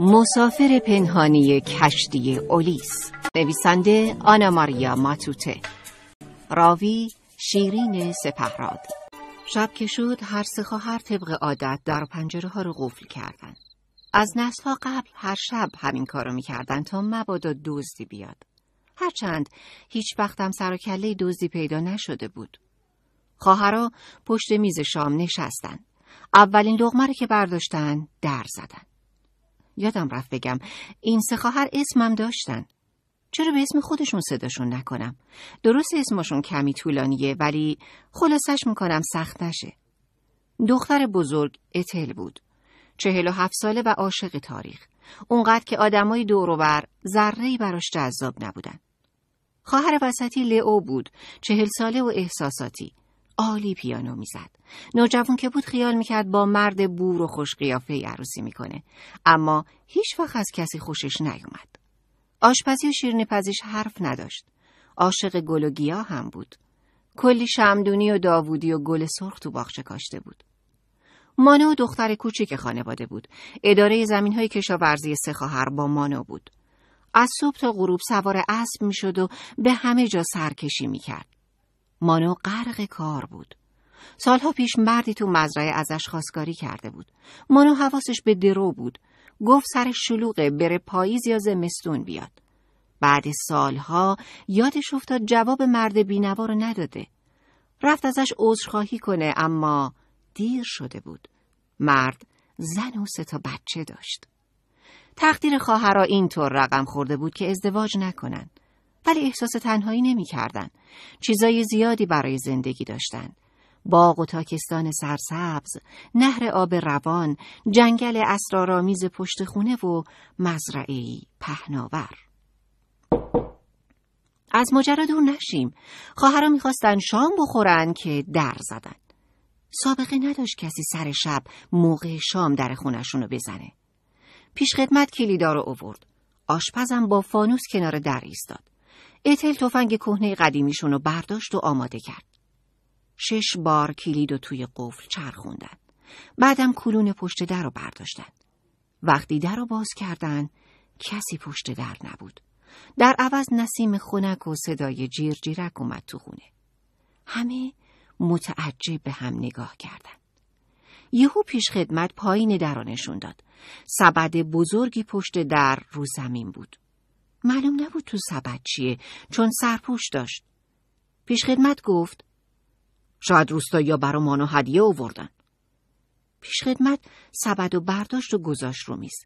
مسافر پنهانی کشتی اولیس نویسنده آنا ماریا ماتوته راوی شیرین سپهراد شب که شد هر سه خواهر طبق عادت در پنجره ها رو قفل کردند. از نسل ها قبل هر شب همین کارو میکردن تا مبادا دزدی بیاد. هرچند هیچ وقتم سر و کله دزدی پیدا نشده بود. خواهرا پشت میز شام نشستند. اولین لغمه که برداشتن در زدن. یادم رفت بگم این سه خواهر اسمم داشتن چرا به اسم خودشون صداشون نکنم درست اسمشون کمی طولانیه ولی خلاصش میکنم سخت نشه دختر بزرگ اتل بود چهل و هفت ساله و عاشق تاریخ اونقدر که آدمای بر ذره براش جذاب نبودن خواهر وسطی لئو بود چهل ساله و احساساتی عالی پیانو میزد. نوجوان که بود خیال میکرد با مرد بور و خوش قیافه عروسی میکنه اما هیچ وقت از کسی خوشش نیومد. آشپزی و شیرنی پزیش حرف نداشت. عاشق گل و گیا هم بود. کلی شمدونی و داوودی و گل سرخ تو باغچه کاشته بود. مانو دختر کوچیک خانواده بود. اداره زمین های کشاورزی سه خواهر با مانو بود. از صبح تا غروب سوار اسب میشد و به همه جا سرکشی میکرد. مانو غرق کار بود. سالها پیش مردی تو مزرعه ازش خواستگاری کرده بود. مانو حواسش به درو بود. گفت سر شلوغه بره پاییز یا زمستون بیاد. بعد سالها یادش افتاد جواب مرد بینوا رو نداده. رفت ازش عذرخواهی کنه اما دیر شده بود. مرد زن و سه تا بچه داشت. تقدیر خواهرها اینطور رقم خورده بود که ازدواج نکنند. ولی احساس تنهایی کردن. چیزای زیادی برای زندگی داشتند. باغ و تاکستان سرسبز، نهر آب روان، جنگل اسرارآمیز پشت خونه و مزرعه پهناور. از ماجرا دور نشیم. خواهرا میخواستن شام بخورن که در زدن. سابقه نداشت کسی سر شب موقع شام در خونشونو بزنه. پیش خدمت کلیدا اوورد. آشپزم با فانوس کنار در ایستاد. اتل تفنگ کهنه قدیمیشون رو برداشت و آماده کرد. شش بار کلید و توی قفل چرخوندن. بعدم کلون پشت در رو برداشتن. وقتی در رو باز کردن کسی پشت در نبود. در عوض نسیم خنک و صدای جیر جیرک اومد تو خونه. همه متعجب به هم نگاه کردند. یهو پیش خدمت پایین در نشون داد. سبد بزرگی پشت در رو زمین بود. معلوم نبود تو سبد چیه چون سرپوش داشت پیش خدمت گفت شاید روستایی برا مانو هدیه اووردن پیش خدمت سبد و برداشت و گذاشت رو میز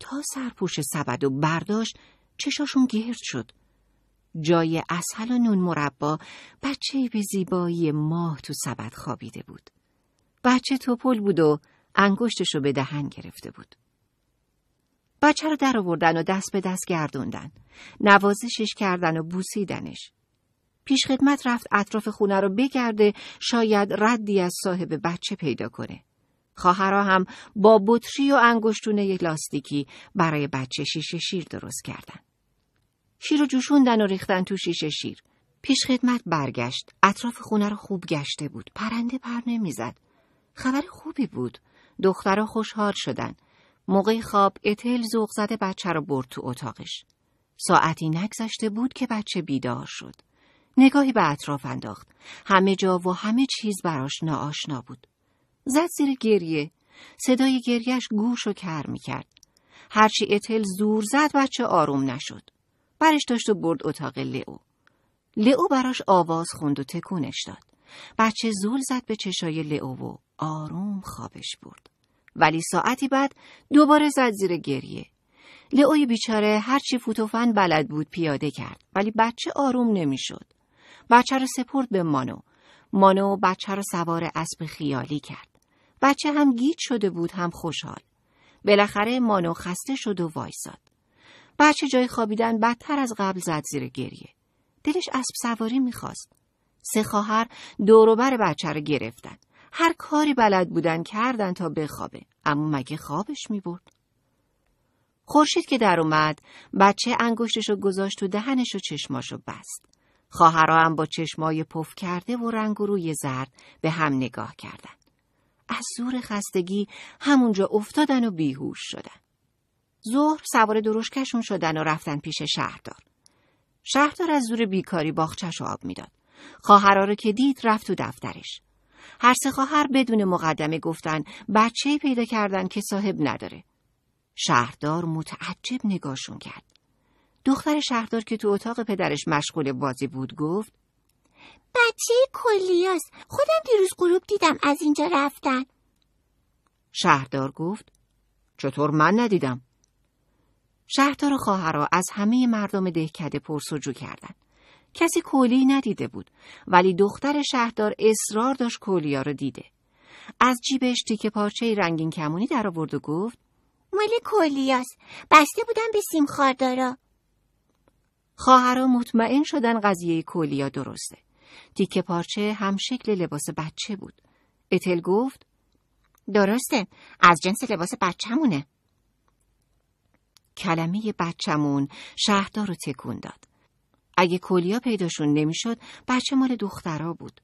تا سرپوش سبد و برداشت چشاشون گرد شد جای اصل و نون مربا بچه به زیبایی ماه تو سبد خوابیده بود بچه توپل بود و انگشتشو به دهن گرفته بود بچه رو در آوردن و دست به دست گردوندن. نوازشش کردن و بوسیدنش. پیشخدمت رفت اطراف خونه رو بگرده شاید ردی از صاحب بچه پیدا کنه. خواهرها هم با بطری و انگشتونه لاستیکی برای بچه شیشه شیر درست کردن. شیر رو جوشوندن و ریختن تو شیشه شیر. پیش خدمت برگشت. اطراف خونه رو خوب گشته بود. پرنده پر نمیزد. خبر خوبی بود. دخترها خوشحال شدند. موقع خواب اتل زوغ زده بچه را برد تو اتاقش. ساعتی نگذشته بود که بچه بیدار شد. نگاهی به اطراف انداخت. همه جا و همه چیز براش ناآشنا بود. زد زیر گریه. صدای گریهش گوش و کر کرد. هرچی اتل زور زد بچه آروم نشد. برش داشت و برد اتاق لئو. لئو براش آواز خوند و تکونش داد. بچه زول زد به چشای لئو و آروم خوابش برد. ولی ساعتی بعد دوباره زد زیر گریه. لئوی بیچاره هرچی فوتوفن بلد بود پیاده کرد ولی بچه آروم نمیشد. بچه رو سپرد به مانو. مانو بچه رو سوار اسب خیالی کرد. بچه هم گیت شده بود هم خوشحال. بالاخره مانو خسته شد و وایساد. بچه جای خوابیدن بدتر از قبل زد زیر گریه. دلش اسب سواری میخواست. سه خواهر دوروبر بچه رو گرفتند. هر کاری بلد بودن کردن تا بخوابه اما مگه خوابش می برد؟ خورشید که در اومد بچه انگشتش گذاشت و دهنش و چشماش رو بست خواهرها هم با چشمای پف کرده و رنگ و روی زرد به هم نگاه کردن از زور خستگی همونجا افتادن و بیهوش شدن ظهر سوار دروشکشون شدن و رفتن پیش شهردار شهردار از زور بیکاری باخچش آب میداد خواهرا رو که دید رفت تو دفترش هر سه خواهر بدون مقدمه گفتن بچه پیدا کردن که صاحب نداره. شهردار متعجب نگاشون کرد. دختر شهردار که تو اتاق پدرش مشغول بازی بود گفت بچه کلیاس خودم دیروز غروب دیدم از اینجا رفتن شهردار گفت چطور من ندیدم شهردار و خواهرها از همه مردم دهکده پرسجو کردند کسی کولی ندیده بود ولی دختر شهردار اصرار داشت کولیا رو دیده. از جیبش تیکه پارچه رنگین کمونی در آورد و گفت مال کولیاس بسته بودن به سیم خاردارا. خواهرا مطمئن شدن قضیه کولیا درسته. تیکه پارچه هم شکل لباس بچه بود. اتل گفت درسته از جنس لباس بچه‌مونه. کلمه بچمون شهردار رو تکون داد. اگه کلیا پیداشون نمیشد بچه مال دخترا بود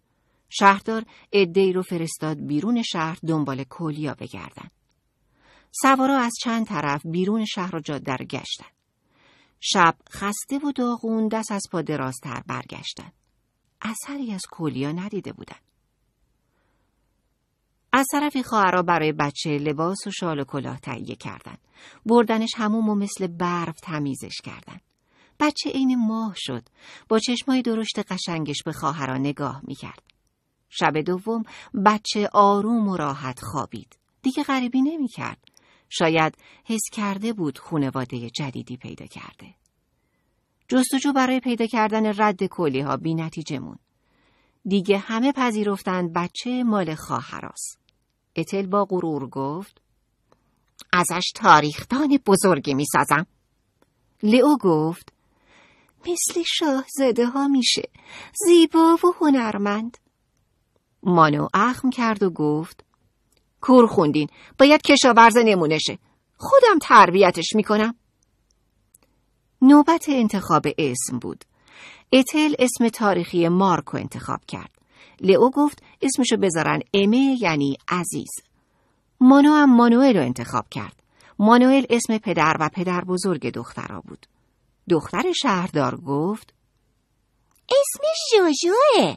شهردار ادهی رو فرستاد بیرون شهر دنبال کلیا بگردن سوارا از چند طرف بیرون شهر را جاده شب خسته و داغون دست از پا درازتر برگشتن اثری از کلیا ندیده بودن از طرفی خواهرا برای بچه لباس و شال و کلاه تهیه کردند. بردنش هموم و مثل برف تمیزش کردند. بچه عین ماه شد با چشمای درشت قشنگش به خواهرا نگاه میکرد شب دوم بچه آروم و راحت خوابید دیگه غریبی نمیکرد شاید حس کرده بود خونواده جدیدی پیدا کرده جستجو برای پیدا کردن رد کلی ها بی نتیجه مون. دیگه همه پذیرفتند بچه مال خواهراست. اتل با غرور گفت ازش تاریختان بزرگی می سازم. لئو گفت مثل شاه زده ها میشه زیبا و هنرمند مانو اخم کرد و گفت کور خوندین باید کشاورز شه خودم تربیتش میکنم نوبت انتخاب اسم بود اتل اسم تاریخی مارکو انتخاب کرد لئو گفت اسمشو بذارن امه یعنی عزیز مانو هم مانوئل رو انتخاب کرد مانوئل اسم پدر و پدر بزرگ دخترا بود دختر شهردار گفت اسمش جوجوه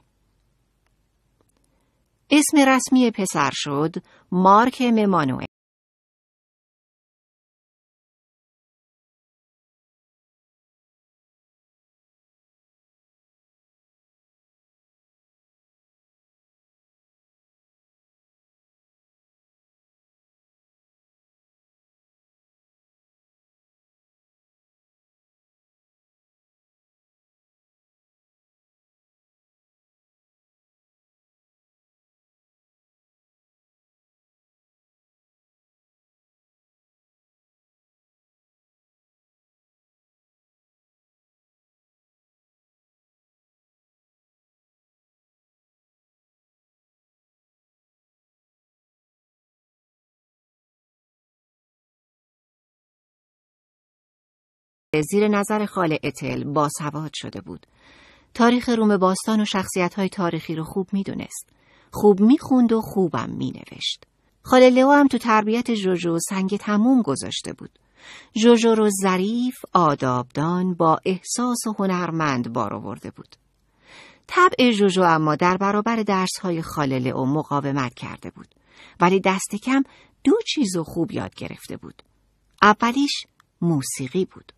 اسم رسمی پسر شد مارک ممانوئل زیر نظر خال اتل باسواد شده بود. تاریخ روم باستان و شخصیت های تاریخی رو خوب میدونست. خوب میخوند و خوبم مینوشت. خاله لو هم تو تربیت جوجو سنگ تموم گذاشته بود. جوجو رو ظریف، آدابدان، با احساس و هنرمند بار آورده بود. طبع جوجو اما در برابر درسهای خاله لئو مقاومت کرده بود. ولی دست کم دو چیز خوب یاد گرفته بود. اولیش موسیقی بود.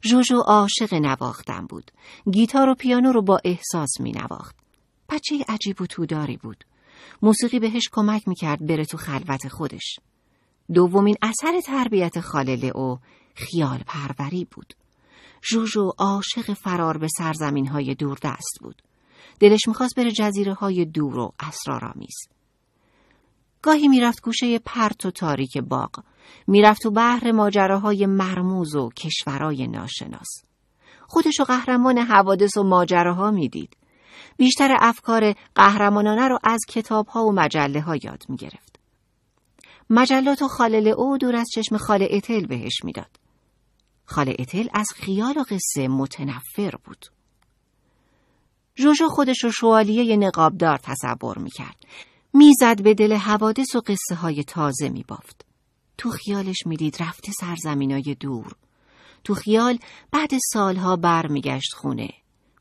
جوجو عاشق نواختن بود. گیتار و پیانو رو با احساس می نواخت. پچه عجیب و توداری بود. موسیقی بهش کمک می کرد بره تو خلوت خودش. دومین اثر تربیت خاله لئو خیال پروری بود. جوجو عاشق فرار به سرزمین های دوردست بود. دلش میخواست بره جزیره های دور و اسرارآمیز. گاهی میرفت گوشه پرت و تاریک باغ میرفت تو بحر ماجراهای مرموز و کشورای ناشناس خودش و قهرمان حوادث و ماجراها میدید بیشتر افکار قهرمانانه رو از کتابها و مجله ها یاد میگرفت مجلات و خالل او دور از چشم خاله اتل بهش میداد خاله اتل از خیال و قصه متنفر بود جوجو خودش رو شوالیه نقابدار تصور میکرد میزد به دل حوادث و قصه های تازه بافت. تو خیالش میدید رفته های دور. تو خیال بعد سالها برمیگشت خونه.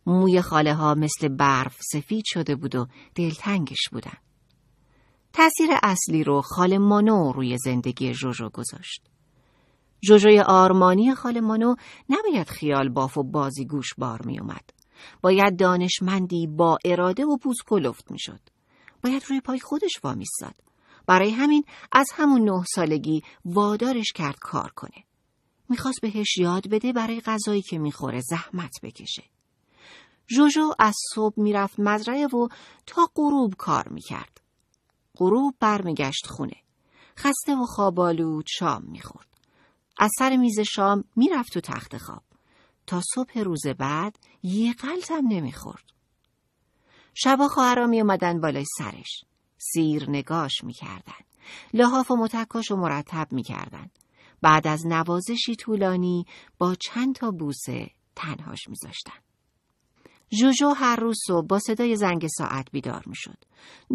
موی خاله ها مثل برف سفید شده بود و دلتنگش بودن. تأثیر اصلی رو خاله مانو روی زندگی جوجو گذاشت. جوجوی آرمانی خاله مانو نباید خیال باف و بازی گوش بار می اومد. باید دانشمندی با اراده و پوز کلفت می شد. باید روی پای خودش وامیستاد برای همین از همون نه سالگی وادارش کرد کار کنه میخواست بهش یاد بده برای غذایی که میخوره زحمت بکشه جوجو از صبح میرفت مزرعه و تا غروب کار میکرد غروب برمیگشت خونه خسته و خوابالود شام میخورد از سر میز شام میرفت تو تخت خواب تا صبح روز بعد یه قلتم نمیخورد شبا خواهرا می اومدن بالای سرش. سیر نگاش میکردند لحاف و متکاش و مرتب میکردند بعد از نوازشی طولانی با چند تا بوسه تنهاش میذاشتن. جوجو هر روز صبح با صدای زنگ ساعت بیدار میشد.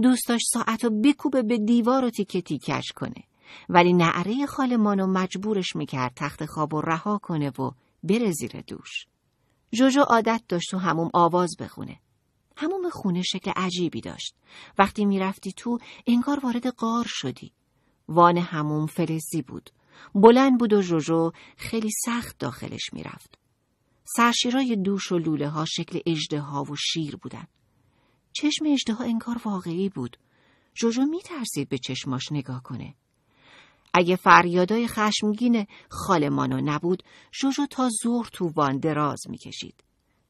دوست داشت ساعت و بکوبه به دیوار و تیکه تیکش کنه. ولی نعره خالمانو مجبورش میکرد تخت خواب و رها کنه و بره زیر دوش. جوجو عادت داشت تو هموم آواز بخونه. هموم خونه شکل عجیبی داشت. وقتی میرفتی تو انگار وارد قار شدی. وان هموم فلزی بود. بلند بود و جوجو خیلی سخت داخلش میرفت. سرشیرای دوش و لوله ها شکل اجده ها و شیر بودن. چشم اجده ها انگار واقعی بود. جوجو ترسید به چشماش نگاه کنه. اگه فریادای خشمگین خالمانو نبود، جوجو تا زور تو وان دراز میکشید.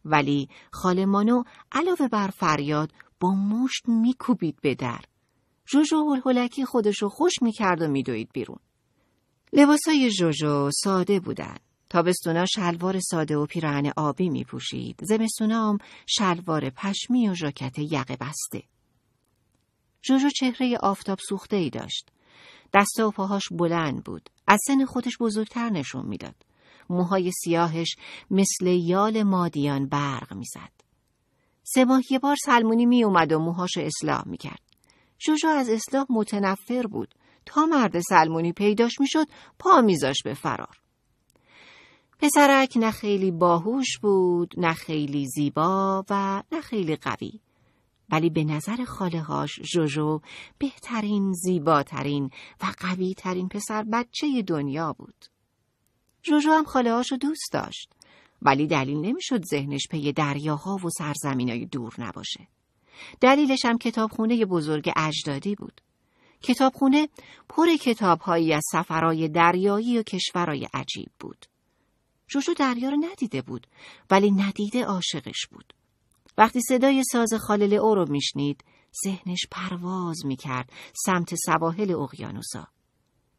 ولی خاله مانو علاوه بر فریاد با مشت میکوبید به در. جوجو هلهلکی خودشو خوش میکرد و میدوید بیرون. لباسای جوجو ساده بودن. تابستونا شلوار ساده و پیراهن آبی می پوشید. زمستونا هم شلوار پشمی و ژاکت یقه بسته. جوجو چهره آفتاب سوخته ای داشت. دسته و پاهاش بلند بود. از سن خودش بزرگتر نشون میداد. موهای سیاهش مثل یال مادیان برق میزد. سه ماه یه بار سلمونی می اومد و موهاش اصلاح می کرد. جوجو از اصلاح متنفر بود. تا مرد سلمونی پیداش میشد پا میذاش به فرار. پسرک نه خیلی باهوش بود، نه خیلی زیبا و نه خیلی قوی. ولی به نظر خاله هاش جوجو بهترین، زیباترین و قویترین پسر بچه دنیا بود. جوجو هم خاله هاشو دوست داشت ولی دلیل نمیشد ذهنش پی دریاها و سرزمینای دور نباشه دلیلش هم کتابخونه بزرگ اجدادی بود کتابخونه پر کتابهایی از سفرهای دریایی و کشورهای عجیب بود جوجو دریا رو ندیده بود ولی ندیده عاشقش بود وقتی صدای ساز خالل او رو میشنید ذهنش پرواز میکرد سمت سواحل اقیانوسا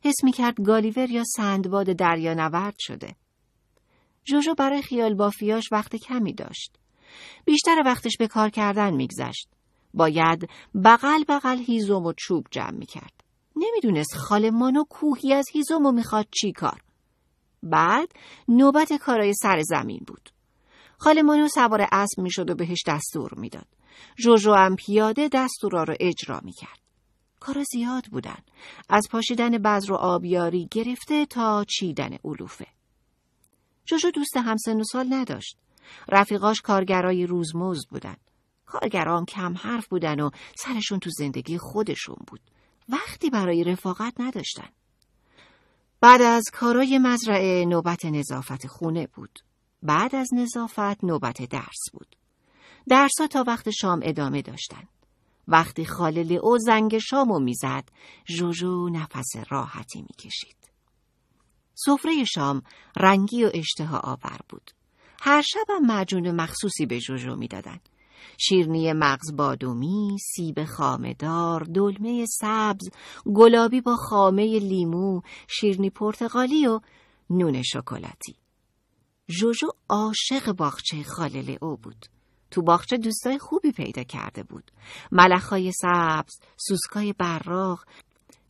حس کرد گالیور یا سندباد نورد شده. جوجو برای خیال بافیاش وقت کمی داشت. بیشتر وقتش به کار کردن میگذشت. باید بغل بغل هیزم و چوب جمع میکرد. نمیدونست خاله مانو کوهی از هیزم و میخواد چی کار. بعد نوبت کارای سر زمین بود. خاله مانو سوار اسب میشد و بهش دستور میداد. جوجو هم پیاده دستورا رو اجرا میکرد. کارا زیاد بودن. از پاشیدن بذر و آبیاری گرفته تا چیدن علوفه. جوجو دوست همسن و سال نداشت. رفیقاش کارگرای روزمزد بودن. کارگران کم حرف بودن و سرشون تو زندگی خودشون بود. وقتی برای رفاقت نداشتن. بعد از کارای مزرعه نوبت نظافت خونه بود. بعد از نظافت نوبت درس بود. درسها تا وقت شام ادامه داشتند. وقتی خاله لئو زنگ شامو میزد جوجو نفس راحتی میکشید سفره شام رنگی و اشتها آور بود هر شب هم مخصوصی به جوجو میدادند شیرنی مغز بادومی، سیب خامدار، دلمه سبز، گلابی با خامه لیمو، شیرنی پرتغالی و نون شکلاتی. جوجو عاشق باغچه خاله او بود. تو باغچه دوستای خوبی پیدا کرده بود. ملخهای سبز، سوسکای براغ،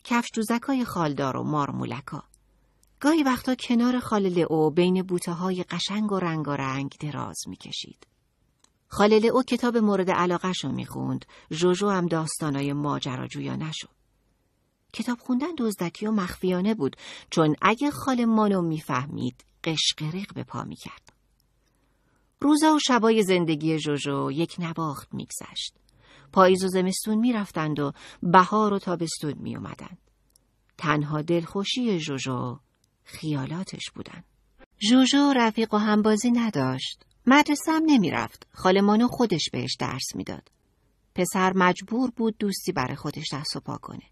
کفش دوزکای خالدار و مارمولکا. گاهی وقتا کنار خال لئو بین بوته های قشنگ و رنگارنگ رنگ دراز میکشید. خال لئو کتاب مورد علاقهش رو میخوند، جوجو هم داستانای ماجراجویانه رو. کتاب خوندن دزدکی و مخفیانه بود چون اگه خال مانو میفهمید قشقرق به پا میکرد. روزا و شبای زندگی جوجو یک نواخت میگذشت. پاییز و زمستون میرفتند و بهار و تابستون میومدند. تنها دلخوشی جوجو خیالاتش بودند. جوجو رفیق و همبازی نداشت. مدرسه هم نمیرفت. خالمانو خودش بهش درس میداد. پسر مجبور بود دوستی برای خودش دست و پا کنه.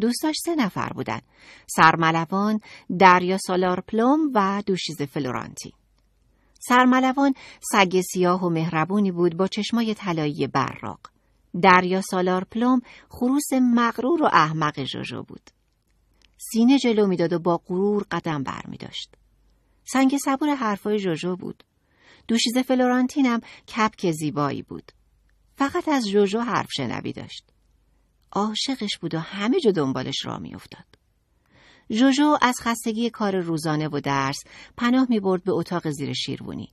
دوستاش سه نفر بودند: سرملوان، دریا سالار پلوم و دوشیز فلورانتی. سرملوان سگ سیاه و مهربونی بود با چشمای طلایی براق. دریا سالار پلوم خروس مغرور و احمق جوجو بود. سینه جلو میداد و با غرور قدم بر می داشت. سنگ صبور حرفای جوجو بود. دوشیز فلورانتینم کپک زیبایی بود. فقط از جوجو حرف شنوی داشت. عاشقش بود و همه جا دنبالش را میافتاد. جوجو از خستگی کار روزانه و درس پناه می برد به اتاق زیر شیروانی.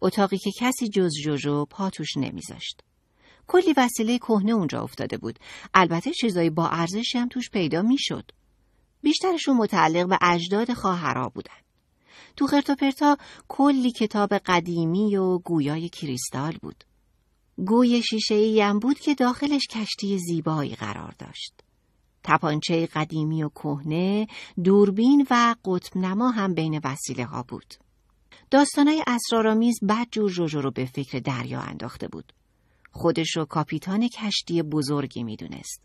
اتاقی که کسی جز جوجو پا توش نمیذاشت. کلی وسیله کهنه اونجا افتاده بود. البته چیزایی با هم توش پیدا میشد. بیشترشون متعلق به اجداد خواهرا بودن. تو خرتوپرتا کلی کتاب قدیمی و گویای کریستال بود. گوی شیشه ای هم بود که داخلش کشتی زیبایی قرار داشت. تپانچه قدیمی و کهنه، دوربین و قطب نما هم بین وسیله ها بود. داستانای اسرارآمیز بد جور جوجو رو به فکر دریا انداخته بود. خودش رو کاپیتان کشتی بزرگی میدونست.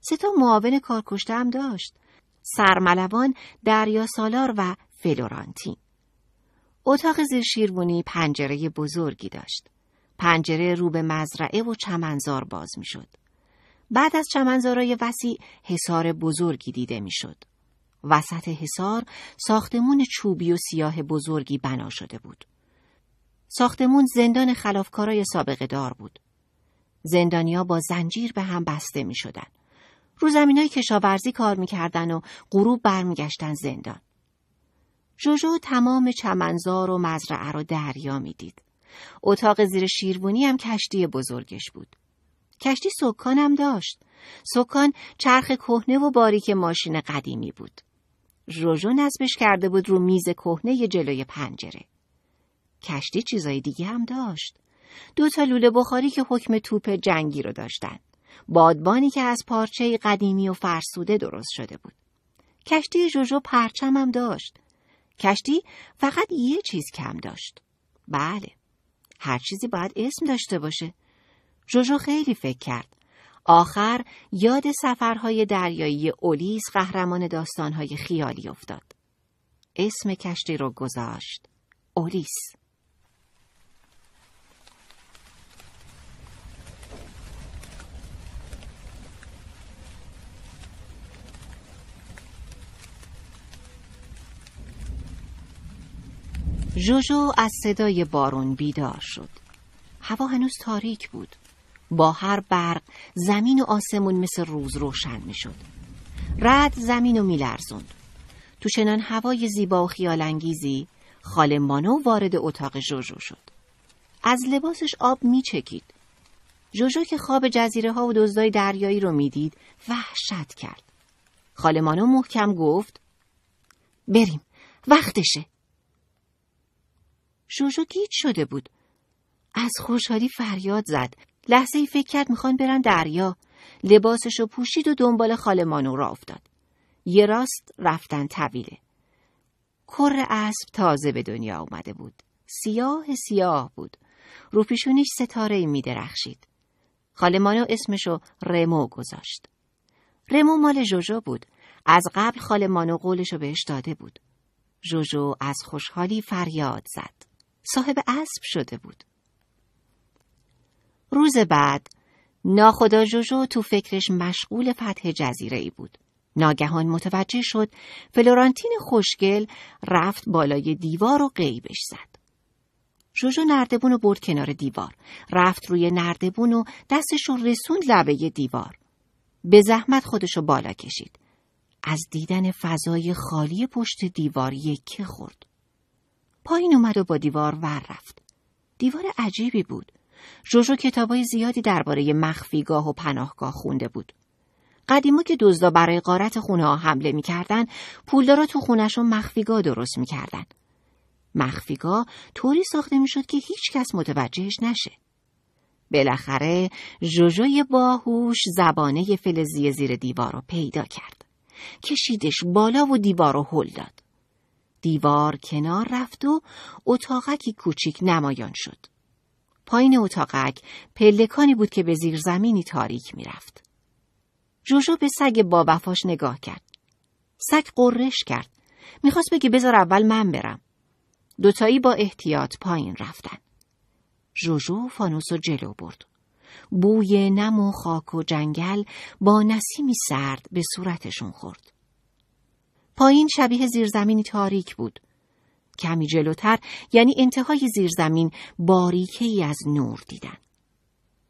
سه تا معاون کارکشته هم داشت. سرملوان، دریا سالار و فلورانتین. اتاق زیر شیروانی پنجره بزرگی داشت. پنجره رو به مزرعه و چمنزار باز میشد. بعد از چمنزارای وسیع حصار بزرگی دیده میشد. وسط حصار ساختمون چوبی و سیاه بزرگی بنا شده بود. ساختمون زندان خلافکارای سابقه دار بود. زندانیا با زنجیر به هم بسته می شدن. رو زمین کشاورزی کار میکردن و غروب برمیگشتن زندان. جوجو تمام چمنزار و مزرعه را دریا میدید. اتاق زیر شیروانی هم کشتی بزرگش بود. کشتی سکانم داشت. سکان چرخ کهنه و باریک ماشین قدیمی بود. روژو نصبش کرده بود رو میز کهنه جلوی پنجره. کشتی چیزای دیگه هم داشت. دو تا لوله بخاری که حکم توپ جنگی رو داشتن. بادبانی که از پارچه قدیمی و فرسوده درست شده بود. کشتی جوجو پرچمم داشت. کشتی فقط یه چیز کم داشت. بله. هر چیزی باید اسم داشته باشه. جوجو خیلی فکر کرد. آخر یاد سفرهای دریایی اولیس قهرمان داستانهای خیالی افتاد. اسم کشتی رو گذاشت. اولیس. جوجو از صدای بارون بیدار شد. هوا هنوز تاریک بود. با هر برق زمین و آسمون مثل روز روشن شد رد زمین و میلرزوند. تو چنان هوای زیبا و خیالانگیزی خاله مانو وارد اتاق جوجو شد. از لباسش آب می چکید جوجو که خواب جزیره ها و دزدای دریایی رو میدید وحشت کرد. خاله مانو محکم گفت بریم وقتشه. جوجو گیت شده بود. از خوشحالی فریاد زد. لحظه ای فکر کرد میخوان برن دریا لباسشو پوشید و دنبال خاله را افتاد یه راست رفتن طویله کر اسب تازه به دنیا اومده بود سیاه سیاه بود رو پیشونیش ستاره می درخشید خاله مانو اسمشو رمو گذاشت رمو مال جوجو بود از قبل خاله مانو قولشو بهش داده بود جوجو از خوشحالی فریاد زد صاحب اسب شده بود روز بعد ناخدا جوجو تو فکرش مشغول فتح جزیره ای بود. ناگهان متوجه شد فلورانتین خوشگل رفت بالای دیوار و قیبش زد. جوجو نردبون رو برد کنار دیوار. رفت روی نردبون و دستش رو رسوند لبه دیوار. به زحمت خودشو بالا کشید. از دیدن فضای خالی پشت دیوار یکی خورد. پایین اومد و با دیوار ور رفت. دیوار عجیبی بود. جوجو کتابای زیادی درباره مخفیگاه و پناهگاه خونده بود. قدیما که دزدا برای قارت خونه ها حمله میکردن، پولدارا تو خونهشون مخفیگاه درست میکردن. مخفیگاه طوری ساخته میشد که هیچ کس متوجهش نشه. بالاخره جوجوی باهوش زبانه فلزی زیر دیوار رو پیدا کرد. کشیدش بالا و دیوار رو هل داد. دیوار کنار رفت و اتاقکی کوچیک نمایان شد. پایین اتاقک پلکانی بود که به زیرزمینی تاریک میرفت. جوجو به سگ با نگاه کرد. سگ قررش کرد. میخواست بگی بذار اول من برم. دوتایی با احتیاط پایین رفتن. جوجو فانوس و جلو برد. بوی نم و خاک و جنگل با نسیمی سرد به صورتشون خورد. پایین شبیه زیرزمینی تاریک بود. کمی جلوتر یعنی انتهای زیرزمین باریکه ای از نور دیدن.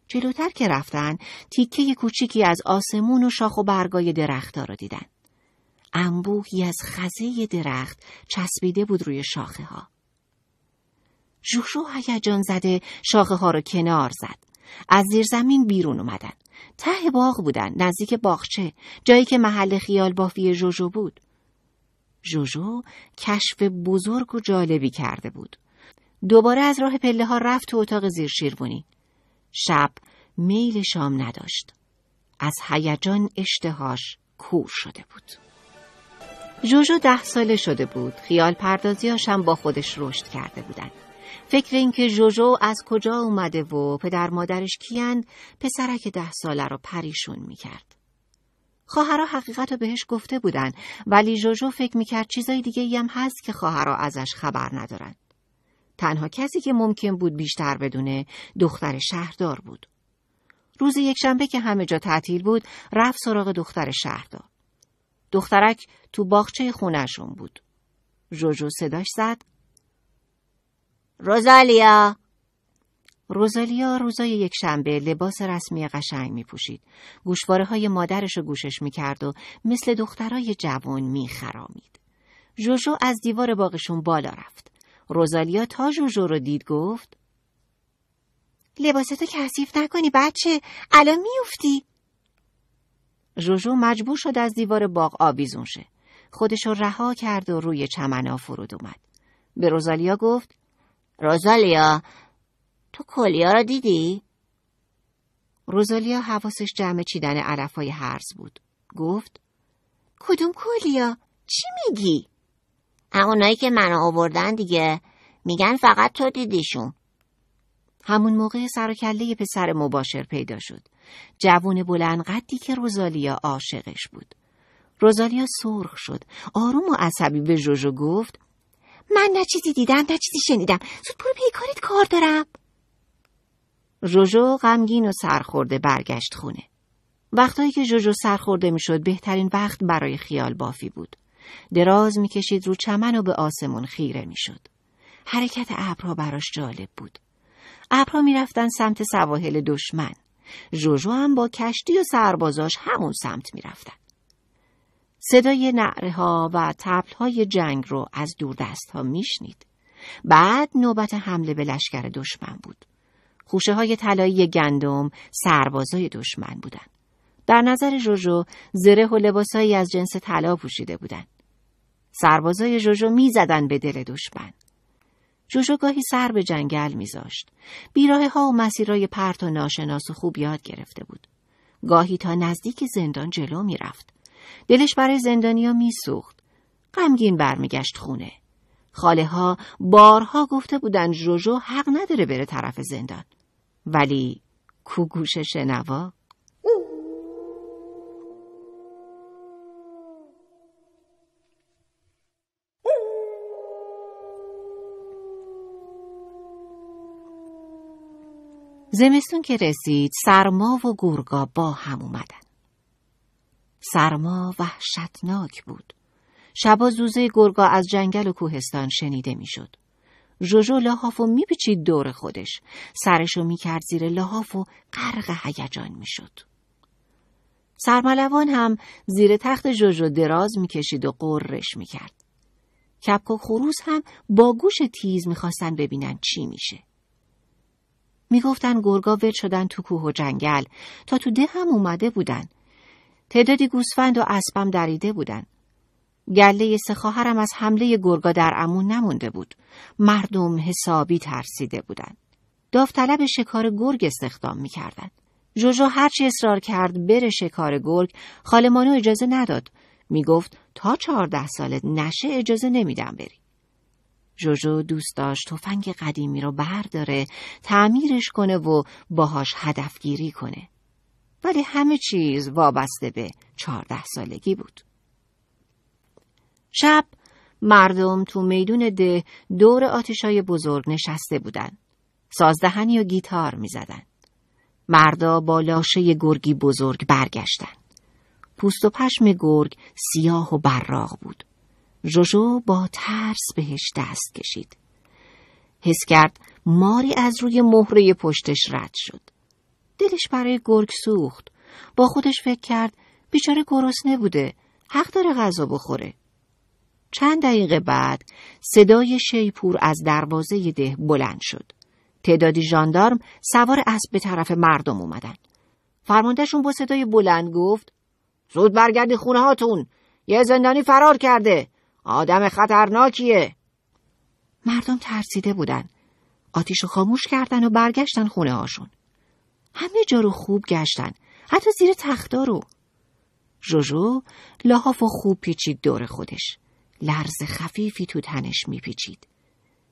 جلوتر که رفتن تیکه کوچیکی از آسمون و شاخ و برگای درختها را دیدن. انبوهی از خزه درخت چسبیده بود روی شاخه ها. جوشو هیجان زده شاخه ها را کنار زد. از زیرزمین بیرون اومدن. ته باغ بودن نزدیک باغچه جایی که محل خیال بافی جوجو بود. جوجو کشف بزرگ و جالبی کرده بود. دوباره از راه پله ها رفت تو اتاق زیر شیروانی. شب میل شام نداشت. از هیجان اشتهاش کور شده بود. جوجو ده ساله شده بود. خیال پردازیاش هم با خودش رشد کرده بودند. فکر اینکه جوجو از کجا اومده و پدر مادرش کیان پسرک ده ساله را پریشون میکرد. خواهرها حقیقت رو بهش گفته بودن ولی جوجو فکر میکرد چیزای دیگه هم هست که خواهرها ازش خبر ندارند. تنها کسی که ممکن بود بیشتر بدونه دختر شهردار بود. روز یکشنبه که همه جا تعطیل بود رفت سراغ دختر شهردار. دخترک تو باغچه خونشون بود. جوجو صداش زد. روزالیا روزالیا روزای یک شنبه لباس رسمی قشنگ می پوشید. گوشواره های مادرش گوشش می کرد و مثل دخترای جوان می خرامید. جوجو از دیوار باغشون بالا رفت. روزالیا تا جوجو رو دید گفت لباستو کثیف نکنی بچه الان افتی. جوجو مجبور شد از دیوار باغ آویزون شه خودشو رها کرد و روی چمنا فرود اومد به روزالیا گفت روزالیا تو کلیا را دیدی؟ روزالیا حواسش جمع چیدن عرفای حرز بود. گفت کدوم کلیا؟ چی میگی؟ همونایی که منو آوردن دیگه میگن فقط تو دیدیشون. همون موقع سر و پسر مباشر پیدا شد. جوون بلند قدی که روزالیا عاشقش بود. روزالیا سرخ شد. آروم و عصبی به جوجو گفت من نه چیزی دیدم نه چیزی شنیدم. زود برو پی کار دارم. جوجو غمگین و سرخورده برگشت خونه. وقتایی که جوجو سرخورده میشد بهترین وقت برای خیال بافی بود. دراز میکشید رو چمن و به آسمون خیره میشد. حرکت ابرها براش جالب بود. ابرها میرفتن سمت سواحل دشمن. جوجو هم با کشتی و سربازاش همون سمت میرفتن. صدای نعره ها و تبل های جنگ رو از دست ها میشنید. بعد نوبت حمله به لشکر دشمن بود. خوشه های طلایی گندم سربازای دشمن بودند. در نظر جوجو زره و لباسایی از جنس طلا پوشیده بودند. سربازای جوجو میزدند به دل دشمن. جوجو گاهی سر به جنگل میذاشت. بیراه ها و مسیرای پرت و ناشناس و خوب یاد گرفته بود. گاهی تا نزدیک زندان جلو میرفت. دلش برای زندانیا میسوخت. غمگین برمیگشت خونه. خاله ها بارها گفته بودن جوجو حق نداره بره طرف زندان. ولی کو گوش شنوا زمستون که رسید سرما و گورگا با هم اومدن سرما وحشتناک بود شبا زوزه گرگا از جنگل و کوهستان شنیده میشد. جوجو و میپیچید دور خودش سرشو میکرد زیر لحاف و غرق هیجان میشد سرملوان هم زیر تخت جوجو دراز میکشید و قررش میکرد کپک و خروز هم با گوش تیز میخواستن ببینن چی میشه میگفتن گرگا ول شدن تو کوه و جنگل تا تو ده هم اومده بودن تعدادی گوسفند و اسبم دریده بودن گله سه خواهرم از حمله گرگا در امون نمونده بود. مردم حسابی ترسیده بودند. داوطلب شکار گرگ استخدام میکردند. جوجو هرچی اصرار کرد بره شکار گرگ خالمانو اجازه نداد. میگفت تا چهارده ساله نشه اجازه نمیدم بری. جوجو دوست داشت تفنگ قدیمی رو برداره تعمیرش کنه و باهاش هدفگیری کنه. ولی همه چیز وابسته به چهارده سالگی بود. شب مردم تو میدون ده دور آتیشای بزرگ نشسته بودن. سازدهنی و گیتار میزدند. مردا با لاشه گرگی بزرگ برگشتن. پوست و پشم گرگ سیاه و براغ بود. جوجو با ترس بهش دست کشید. حس کرد ماری از روی مهره پشتش رد شد. دلش برای گرگ سوخت. با خودش فکر کرد بیچاره گرسنه بوده. حق داره غذا بخوره. چند دقیقه بعد صدای شیپور از دروازه ده بلند شد. تعدادی ژاندارم سوار اسب به طرف مردم اومدن. فرماندهشون با صدای بلند گفت زود برگردی خونه هاتون. یه زندانی فرار کرده. آدم خطرناکیه. مردم ترسیده بودن. آتیش رو خاموش کردن و برگشتن خونه هاشون. همه جا رو خوب گشتن. حتی زیر تختارو. رو. جوجو لحاف و خوب پیچید دور خودش. لرز خفیفی تو تنش میپیچید.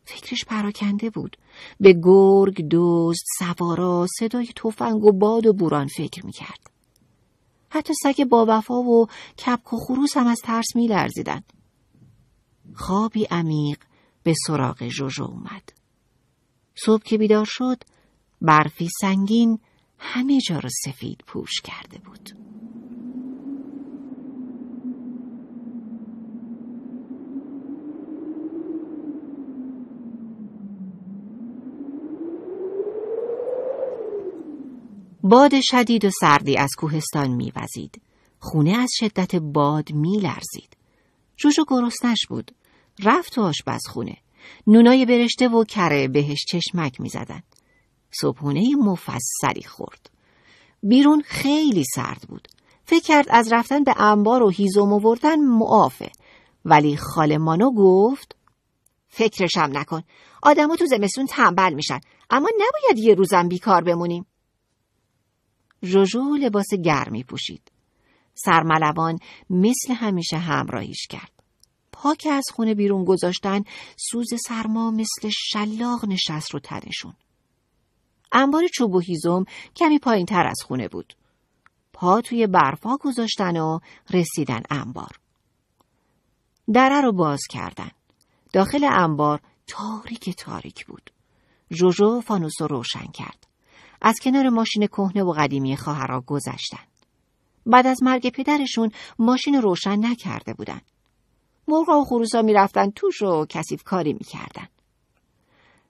فکرش پراکنده بود. به گرگ، دزد، سوارا، صدای توفنگ و باد و بوران فکر میکرد. حتی سگ با و کپک و خروس هم از ترس میلرزیدن. خوابی عمیق به سراغ جوجو اومد. صبح که بیدار شد، برفی سنگین همه جا را سفید پوش کرده بود. باد شدید و سردی از کوهستان میوزید. خونه از شدت باد میلرزید. و گرسنش بود. رفت آشباز خونه. نونای برشته و کره بهش چشمک میزدن. صبحونه مفصلی خورد. بیرون خیلی سرد بود. فکر کرد از رفتن به انبار و هیزم آوردن معافه. ولی خاله مانو گفت فکرشم نکن. آدمو تو زمستون تنبل میشن. اما نباید یه روزم بیکار بمونیم. ژوژو لباس گرمی پوشید. سرملوان مثل همیشه همراهیش کرد. که از خونه بیرون گذاشتن سوز سرما مثل شلاق نشست رو تنشون. انبار چوب و هیزم کمی پایین تر از خونه بود. پا توی برفا گذاشتن و رسیدن انبار. دره رو باز کردن. داخل انبار تاریک تاریک بود. جوجو فانوس رو روشن کرد. از کنار ماشین کهنه و قدیمی خواهرها گذشتند. بعد از مرگ پدرشون ماشین روشن نکرده بودن. مرغا و خروسا میرفتن توش و کسیف کاری میکردن.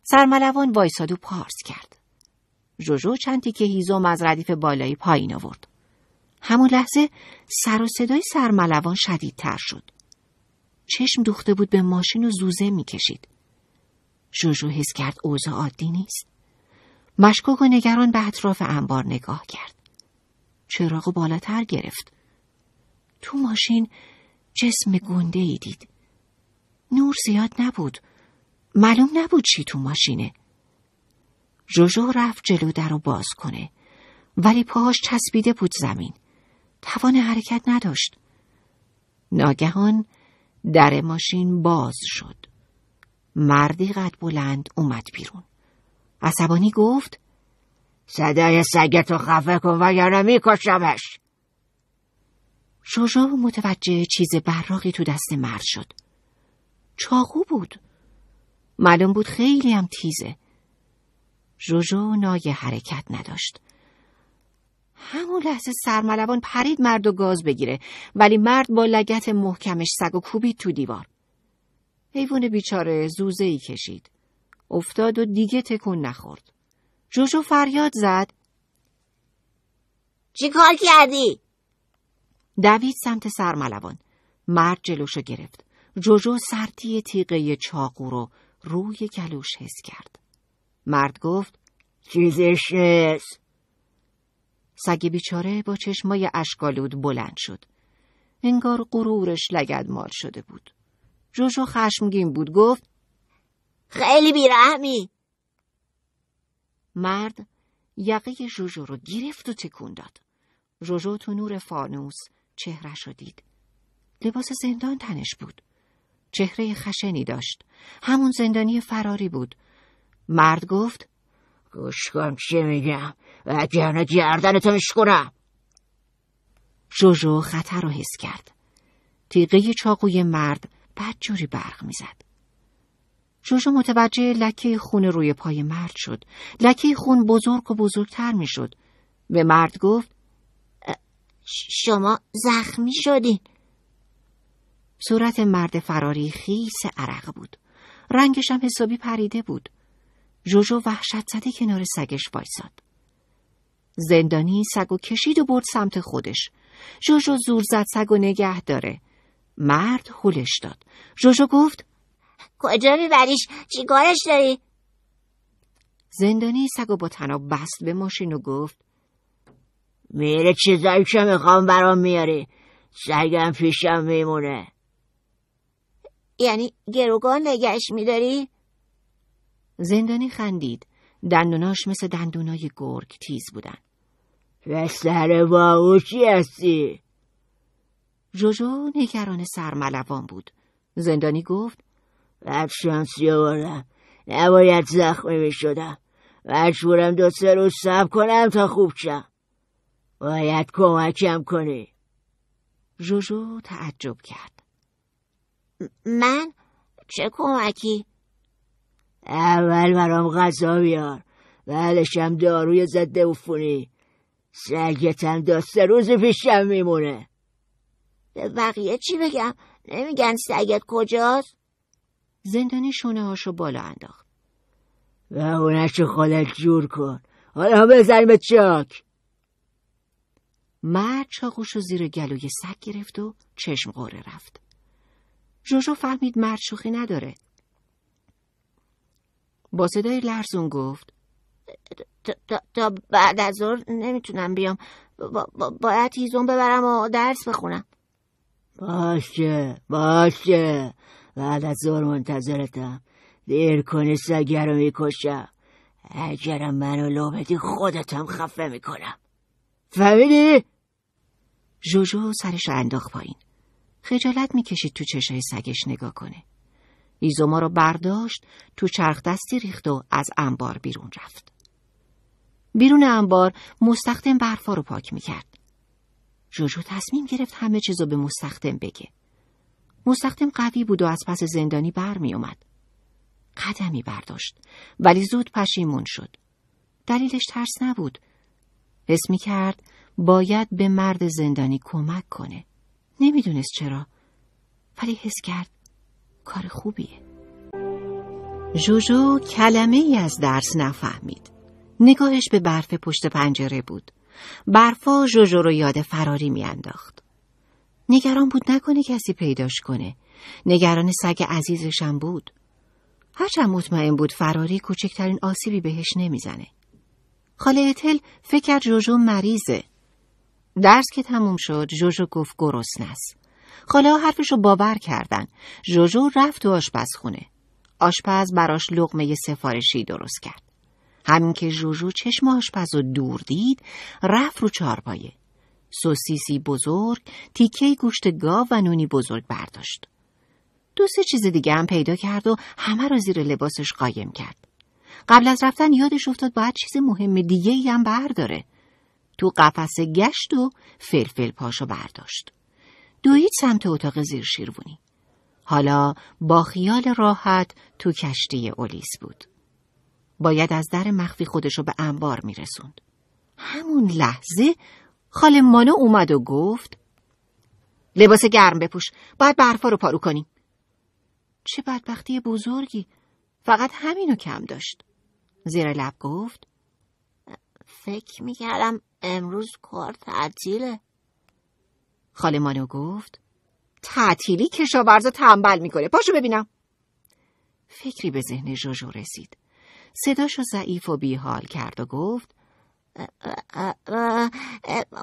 سرملوان وایسادو پارس کرد. جوجو چند تیکه هیزم از ردیف بالایی پایین آورد. همون لحظه سر و صدای سرملوان شدیدتر شد. چشم دوخته بود به ماشین و زوزه میکشید. جوجو حس کرد اوضاع عادی نیست. مشکوک و نگران به اطراف انبار نگاه کرد. چراغ بالاتر گرفت. تو ماشین جسم گنده ای دید. نور زیاد نبود. معلوم نبود چی تو ماشینه. جوجو رفت جلو در رو باز کنه. ولی پاهاش چسبیده بود زمین. توان حرکت نداشت. ناگهان در ماشین باز شد. مردی قد بلند اومد بیرون. عصبانی گفت صدای سگتو خفه کن یا میکشمش جوجو متوجه چیز براقی تو دست مرد شد چاقو بود معلوم بود خیلی هم تیزه جوجو نایه حرکت نداشت همون لحظه سرملوان پرید مرد و گاز بگیره ولی مرد با لگت محکمش سگ و کوبید تو دیوار حیوان بیچاره زوزه ای کشید افتاد و دیگه تکون نخورد. جوجو فریاد زد. چی کار کردی؟ دوید سمت سرملوان. مرد جلوشو گرفت. جوجو سرتی تیغه چاقو رو روی گلوش حس کرد. مرد گفت چیزش نیست. سگ بیچاره با چشمای اشکالود بلند شد. انگار غرورش لگد مال شده بود. جوجو خشمگین بود گفت خیلی بیرحمی مرد یقه جوجو رو گرفت و تکون داد جوجو تو نور فانوس چهره رو دید لباس زندان تنش بود چهره خشنی داشت همون زندانی فراری بود مرد گفت گوش کن میگم وگرنه گردنتو میشکنم جوجو خطر رو حس کرد تیغه چاقوی مرد بدجوری برق میزد جوجو متوجه لکه خون روی پای مرد شد. لکه خون بزرگ و بزرگتر میشد. به مرد گفت شما زخمی شدین. صورت مرد فراری خیس عرق بود. رنگش هم حسابی پریده بود. جوجو وحشت زده کنار سگش وایساد. زندانی سگ و کشید و برد سمت خودش. جوجو زور زد سگ و نگه داره. مرد خولش داد. جوجو گفت کجا میبریش چیکارش داری زندانی سگ و با تناب بست به ماشین و گفت میره چیزایی که میخوام برام میاری سگم پیشم میمونه یعنی گروگان نگهش میداری؟ زندانی خندید دندوناش مثل دندونای گرگ تیز بودن پسر چی هستی جوجو نگران سرملوان بود زندانی گفت شانسی آوردم نباید زخمی شدم. مجبورم دو سه روز صبر کنم تا خوب شم باید کمکم کنی جوجو تعجب کرد من چه کمکی؟ اول برام غذا بیار بعدشم داروی زده افونی سگتم دو سه روز پیشم میمونه به بقیه چی بگم؟ نمیگن سگت کجاست؟ زندانی شونه هاشو بالا انداخت و اونشو خودت جور کن حالا بزن به چاک مرد چاقوشو زیر گلوی سگ گرفت و چشم غوره رفت جوجو فهمید مرد شوخی نداره با صدای لرزون گفت تا بعد از ظهر نمیتونم بیام با با باید هیزون ببرم و درس بخونم باشه باشه بعد از ظهر منتظرتم دیر کنی سگه رو میکشم اگرم منو لو بدی خودتم خفه میکنم فهمیدی؟ جوجو سرش انداخت پایین خجالت میکشید تو چشای سگش نگاه کنه ایزوما رو برداشت تو چرخ دستی ریخت و از انبار بیرون رفت بیرون انبار مستخدم برفا رو پاک میکرد جوجو تصمیم گرفت همه چیزو به مستخدم بگه مستخدم قوی بود و از پس زندانی بر می اومد. قدمی برداشت ولی زود پشیمون شد. دلیلش ترس نبود. حس می کرد باید به مرد زندانی کمک کنه. نمیدونست چرا ولی حس کرد کار خوبیه. جوجو کلمه ای از درس نفهمید. نگاهش به برف پشت پنجره بود. برفا جوجو رو یاد فراری میانداخت. نگران بود نکنه کسی پیداش کنه نگران سگ عزیزشم بود هرچند مطمئن بود فراری کوچکترین آسیبی بهش نمیزنه خاله اتل فکر جوجو مریضه درس که تموم شد جوجو گفت گرسنه است خاله ها حرفشو باور کردن جوجو رفت تو آشپزخونه آشپز براش لغمه سفارشی درست کرد همین که جوجو چشم آشپز و دور دید رفت رو چارپایه سوسیسی بزرگ، تیکه گوشت گاو و نونی بزرگ برداشت. دو سه چیز دیگه هم پیدا کرد و همه رو زیر لباسش قایم کرد. قبل از رفتن یادش افتاد باید چیز مهم دیگه ای هم برداره. تو قفس گشت و فلفل پاشو برداشت. دوید سمت اتاق زیر شیروانی. حالا با خیال راحت تو کشتی اولیس بود. باید از در مخفی خودشو به انبار میرسوند. همون لحظه خاله مانو اومد و گفت لباس گرم بپوش باید برفا رو پارو کنیم چه بدبختی بزرگی فقط همینو کم داشت زیر لب گفت فکر میکردم امروز کار تعطیله خاله مانو گفت تعطیلی کشاورزا تنبل میکنه پاشو ببینم فکری به ذهن جوجو رسید صداشو ضعیف و بیحال کرد و گفت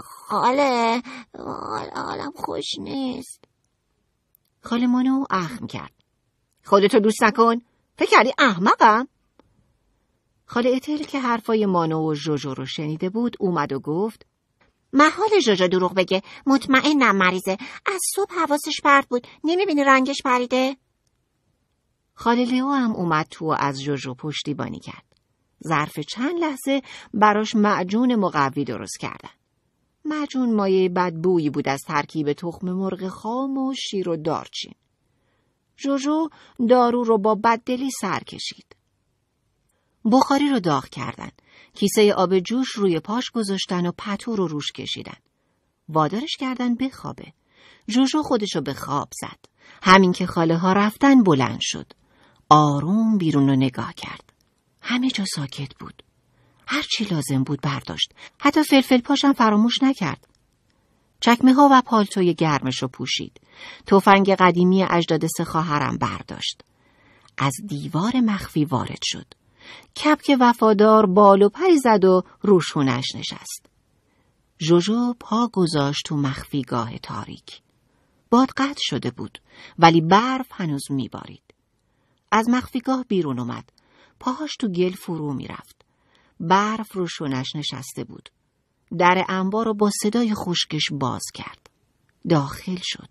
خاله حالم خوش نیست خاله مانو اخم کرد خودتو دوست نکن فکر کردی احمقم خاله اتل که حرفای مانو و جوجو رو شنیده بود اومد و گفت محال جوجو دروغ بگه مطمئنم مریضه از صبح حواسش پرت بود نمیبینی رنگش پریده خاله لیو هم اومد تو و از جوجو پشتیبانی کرد ظرف چند لحظه براش معجون مقوی درست کردن. معجون مایه بدبویی بود از ترکیب تخم مرغ خام و شیر و دارچین. جوجو دارو رو با بددلی سر کشید. بخاری رو داغ کردن. کیسه آب جوش روی پاش گذاشتن و پتو رو روش کشیدن. وادارش کردن بخوابه. جوجو رو به خواب زد. همین که خاله ها رفتن بلند شد. آروم بیرون رو نگاه کرد. همه جا ساکت بود. هر چی لازم بود برداشت. حتی فلفل پاشم فراموش نکرد. چکمه ها و پالتوی گرمش رو پوشید. تفنگ قدیمی اجداد سه خواهرم برداشت. از دیوار مخفی وارد شد. کپک وفادار بال و پری زد و روشونش نشست. جوجو پا گذاشت تو مخفیگاه تاریک. باد قطع شده بود ولی برف هنوز میبارید. از مخفیگاه بیرون اومد. پاهاش تو گل فرو میرفت. برف رو شونش نشسته بود. در انبار رو با صدای خشکش باز کرد. داخل شد.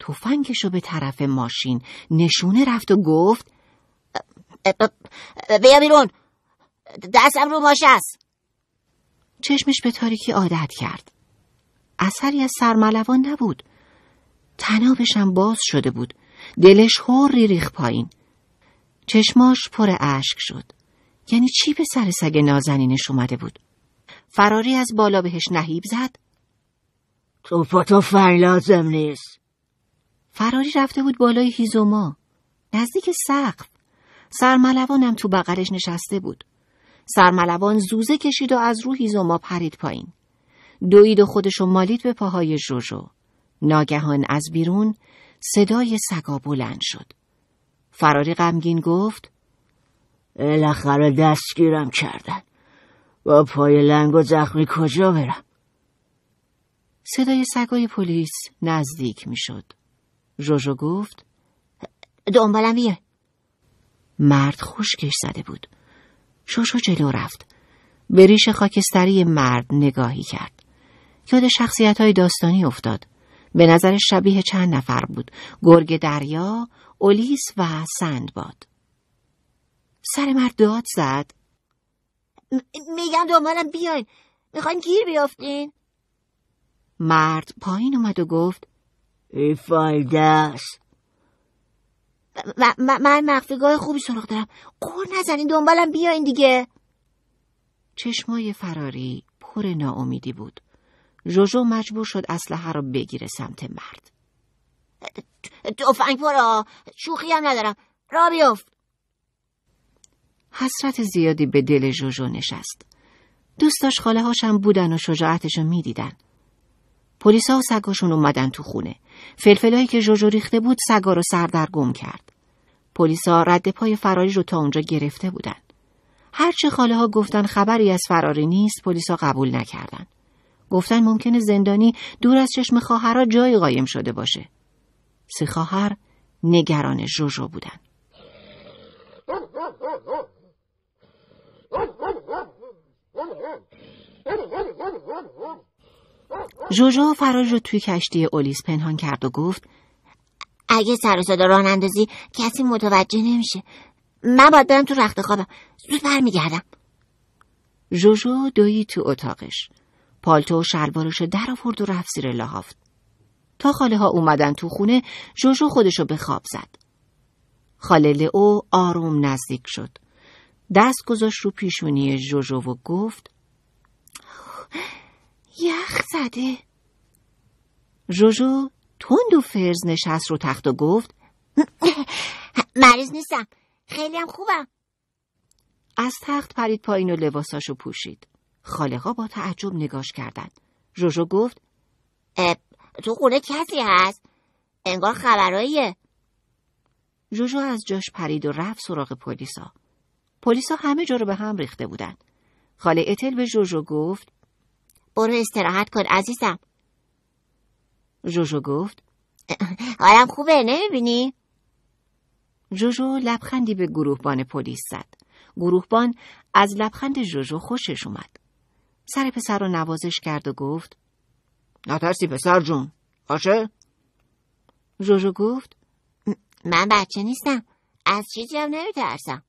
تفنگش رو به طرف ماشین نشونه رفت و گفت بیا بیرون دستم رو ماشه است چشمش به تاریکی عادت کرد اثری از سرملوان نبود تنابشم باز شده بود دلش هر ریخ پایین چشماش پر اشک شد یعنی چی به سر سگ نازنینش اومده بود فراری از بالا بهش نهیب زد فر لازم نیست فراری رفته بود بالای هیزوما نزدیک سقف سرملوانم تو بغلش نشسته بود سرملوان زوزه کشید و از رو هیزوما پرید پایین دوید و خودشو مالید به پاهای جوجو ناگهان از بیرون صدای سگا بلند شد فراری غمگین گفت الاخره دستگیرم کردن با پای لنگ و زخمی کجا برم صدای سگای پلیس نزدیک میشد ژوژو گفت دنبالم بیه مرد خوشکش زده بود شوشو جلو رفت به ریش خاکستری مرد نگاهی کرد یاد شخصیت های داستانی افتاد به نظر شبیه چند نفر بود گرگ دریا اولیس و سندباد سر مرد داد زد میگم دنبالم بیاین میخواین گیر بیافتین مرد پایین اومد و گفت ای فالدست من مخفیگاه خوبی سراغ دارم قور نزنین دنبالم بیاین دیگه چشمای فراری پر ناامیدی بود جوجو مجبور شد اسلحه را بگیره سمت مرد توفنگ برا شوخی هم ندارم را بیفت حسرت زیادی به دل جوجو نشست دوستاش خاله هاشم بودن و شجاعتشو میدیدن پلیسا و سگاشون اومدن تو خونه فلفلایی که جوجو ریخته بود سگا رو سردرگم کرد پلیسا رد پای فراری رو تا اونجا گرفته بودن هرچه خاله ها گفتن خبری از فراری نیست پلیسا قبول نکردن گفتن ممکنه زندانی دور از چشم خواهرها جایی قایم شده باشه سه خواهر نگران جوجو بودند. جوجو فراج رو توی کشتی اولیس پنهان کرد و گفت اگه سر صدا راه نندازی کسی متوجه نمیشه من باید برم تو رخت خوابم زود برمیگردم جوجو دویی تو اتاقش پالتو و شلوارش در آورد و رفت زیر لحافت تا خاله ها اومدن تو خونه جوجو خودشو به خواب زد. خاله لئو آروم نزدیک شد. دست گذاشت رو پیشونی جوجو و گفت یخ زده. جوجو تند و فرز نشست رو تخت و گفت مریض نیستم. خیلی هم خوبم. از تخت پرید پایین و لباساشو پوشید. خاله ها با تعجب نگاش کردند. جوجو گفت تو خونه کسی هست انگار خبرهاییه جوجو از جاش پرید و رفت سراغ پلیسا پلیسا همه جا رو به هم ریخته بودن خاله اتل به جوجو گفت برو استراحت کن عزیزم جوجو گفت حالم خوبه نمیبینی؟ جوجو لبخندی به گروهبان پلیس زد گروهبان از لبخند جوجو خوشش اومد سر پسر رو نوازش کرد و گفت نترسی پسر جون باشه؟ جوجو گفت من بچه نیستم از چیزی هم نمیترسم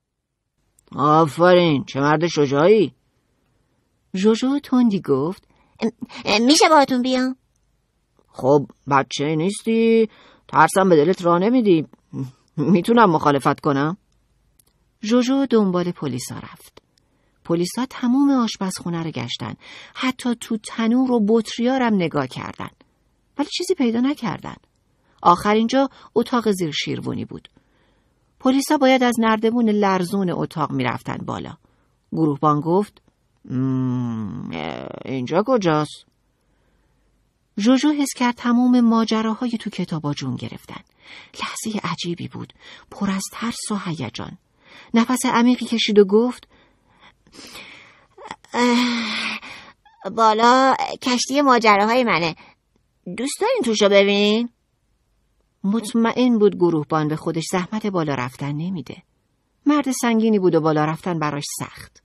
آفرین چه مرد شجاعی جوجو تندی گفت میشه باهاتون بیام خب بچه نیستی ترسم به دلت را نمیدی میتونم مخالفت کنم جوجو دنبال پلیسا رفت پلیسا تموم آشپزخونه رو گشتن حتی تو تنور و بطریارم نگاه کردن ولی چیزی پیدا نکردن آخر اینجا اتاق زیر شیروانی بود پلیسا باید از نردمون لرزون اتاق میرفتن بالا گروهبان گفت اینجا کجاست جوجو حس کرد تمام ماجراهای تو کتابا جون گرفتن لحظه عجیبی بود پر از ترس و هیجان نفس عمیقی کشید و گفت بالا کشتی ماجراهای منه دوست دارین توشو ببینین؟ مطمئن بود گروهبان به خودش زحمت بالا رفتن نمیده مرد سنگینی بود و بالا رفتن براش سخت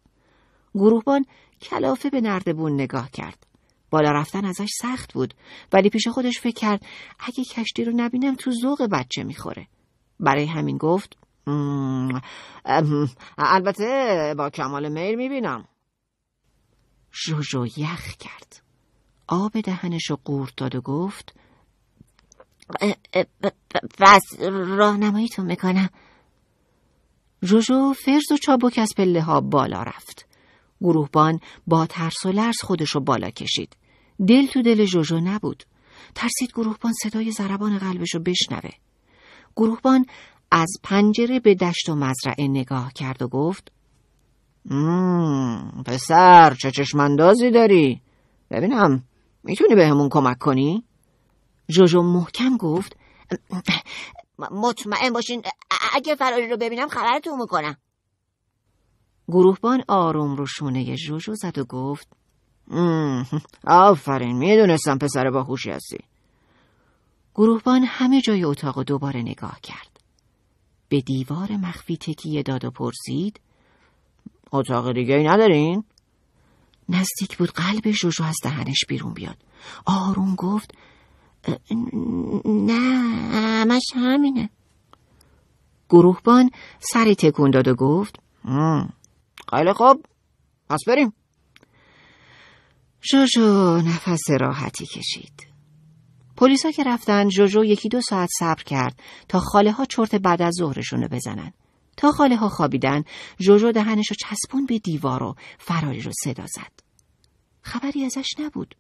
گروهبان کلافه به نردبون نگاه کرد بالا رفتن ازش سخت بود ولی پیش خودش فکر کرد اگه کشتی رو نبینم تو ذوق بچه میخوره برای همین گفت البته با کمال میل میبینم جوجو یخ کرد آب دهنش رو قورت داد و گفت پس راهنماییتون میکنم جوجو فرز و چابک از پله ها بالا رفت گروهبان با ترس و لرز خودش بالا کشید دل تو دل جوجو نبود ترسید گروهبان صدای ضربان قلبش رو بشنوه گروهبان از پنجره به دشت و مزرعه نگاه کرد و گفت مم، پسر چه چشماندازی داری؟ ببینم میتونی به همون کمک کنی؟ جوجو محکم گفت مطمئن باشین اگه فراری رو ببینم خبرتون میکنم گروهبان آروم رو شونه جوجو زد و گفت آفرین میدونستم پسر خوشی هستی گروهبان همه جای اتاق دوباره نگاه کرد به دیوار مخفی تکیه داد و پرسید اتاق دیگه ای ندارین؟ نزدیک بود قلب جوجو از دهنش بیرون بیاد آروم گفت نه همش همینه گروهبان سری تکون داد و گفت خیلی خوب پس بریم جوجو نفس راحتی کشید پلیسا که رفتن جوجو یکی دو ساعت صبر کرد تا خاله ها چرت بعد از رو بزنن تا خاله ها خوابیدن جوجو دهنش رو چسبون به دیوار و فراری رو صدا زد خبری ازش نبود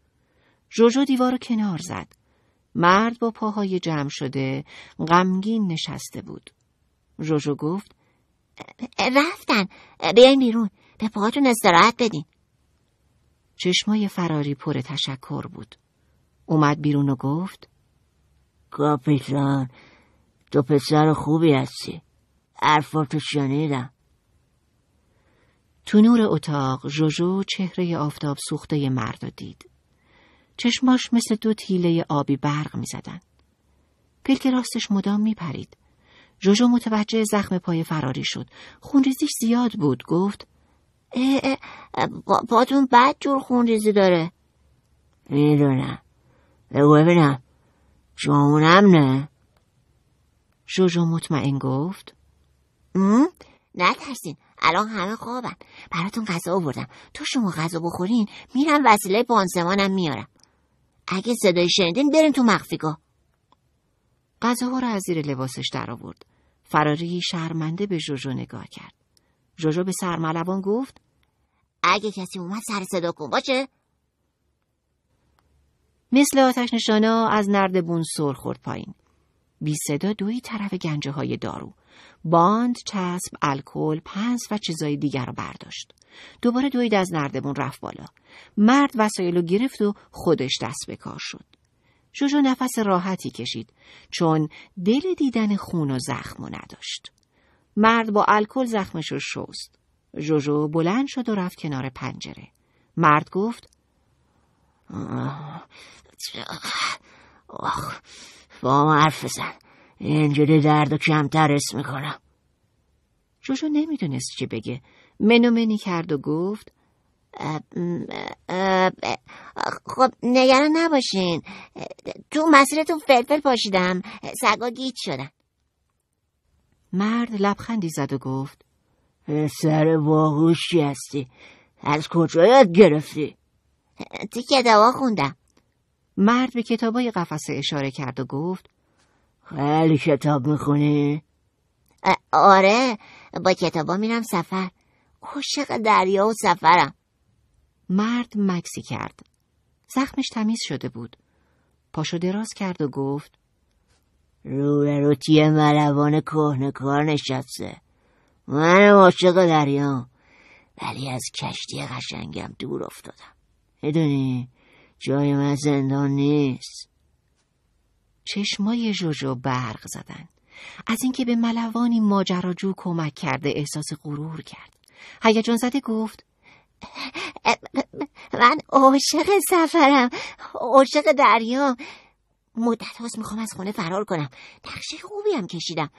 جوجو دیوار رو کنار زد مرد با پاهای جمع شده غمگین نشسته بود جوجو گفت رفتن بیاین بیرون به پاهاتون استراحت بدین چشمای فراری پر تشکر بود اومد بیرون و گفت کاپیتان تو پسر خوبی هستی حرفاتو شنیدم تو نور اتاق جوجو چهره آفتاب سوخته مرد دید چشماش مثل دو تیله آبی برق می زدن. پلک راستش مدام می پرید. جوجو متوجه زخم پای فراری شد. خونریزیش زیاد بود. گفت اه اه پاتون بد جور خونریزی داره. میدونم. بگو ببینم جامونم نه جوجو مطمئن گفت ترسین الان همه خوابن براتون غذا آوردم تو شما غذا بخورین میرم وسیله پانسمانم میارم اگه صدای شنیدین برین تو مخفیگاه غذاها را از زیر لباسش درآورد فراری شرمنده به جوجو نگاه کرد جوجو به سرملوان گفت اگه کسی اومد سر صدا کن باشه مثل آتش نشانا از نردبون سر خورد پایین. بی صدا دوی طرف گنجه های دارو. باند، چسب، الکل، پنس و چیزای دیگر را برداشت. دوباره دوید از نردبون رفت بالا. مرد وسایل رو گرفت و خودش دست به کار شد. جوجو نفس راحتی کشید چون دل دیدن خون و زخم نداشت. مرد با الکل زخمش رو شست. جوجو بلند شد و رفت کنار پنجره. مرد گفت آخ با حرف بزن اینجوری درد و کمتر حس میکنم جوجو نمیدونست چی بگه منی کرد و گفت خب نگران نباشین تو مسیرتون فلفل پاشیدم سگا گیت شدم مرد لبخندی زد و گفت سر واهوشی هستی از کجایت گرفتی تو کتابا خوندم مرد به کتابای قفسه اشاره کرد و گفت خیلی کتاب میخونی؟ آره با کتابا میرم سفر عاشق دریا و سفرم مرد مکسی کرد زخمش تمیز شده بود پاشو دراز کرد و گفت روبروتی ملوان کار نشسته من عاشق دریا ولی از کشتی قشنگم دور افتادم میدونی جای من زندان نیست چشمای جوجو برق زدن از اینکه به ملوانی ماجراجو کمک کرده احساس غرور کرد هیجان زده گفت من عاشق سفرم عاشق دریا مدت هاست میخوام از خونه فرار کنم نقشه خوبی هم کشیدم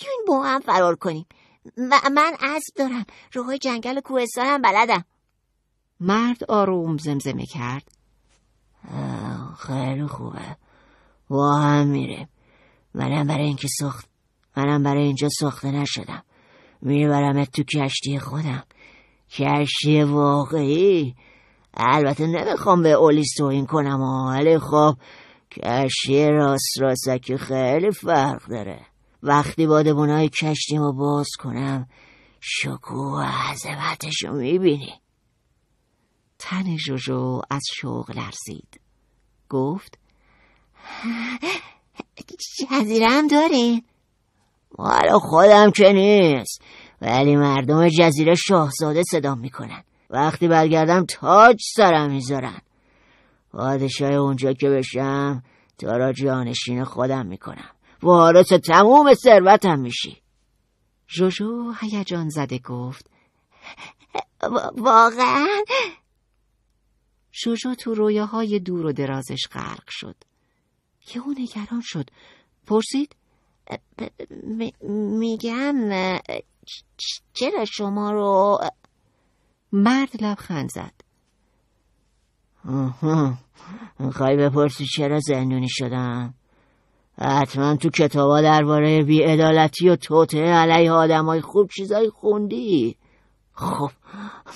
بیاین با هم فرار کنیم من اسب دارم روهای جنگل و کوهستانم بلدم مرد آروم زمزمه کرد خیلی خوبه با هم میریم منم برای اینکه سخت منم برای اینجا ساخته نشدم میبرمت تو کشتی خودم کشتی واقعی البته نمیخوام به اولیس توهین کنم ولی خب کشتی راست که خیلی فرق داره وقتی بادبونای کشتیمو باز کنم شکوه و عظمتشو میبینی تن جوجو از شوق لرزید گفت جزیرم داری؟ والا خودم که نیست ولی مردم جزیره شاهزاده صدا میکنن وقتی برگردم تاج سرم میذارن پادشاه اونجا که بشم تو را جانشین خودم میکنم وارث تموم ثروتم میشی جوجو هیجان زده گفت واقعا شجا تو های دور و درازش غرق شد که اون نگران شد پرسید میگم چرا شما رو مرد لبخند زد خواهی بپرسی چرا زندونی شدم حتما تو کتابا درباره بیعدالتی و توته علیه آدمای خوب چیزای خوندی خب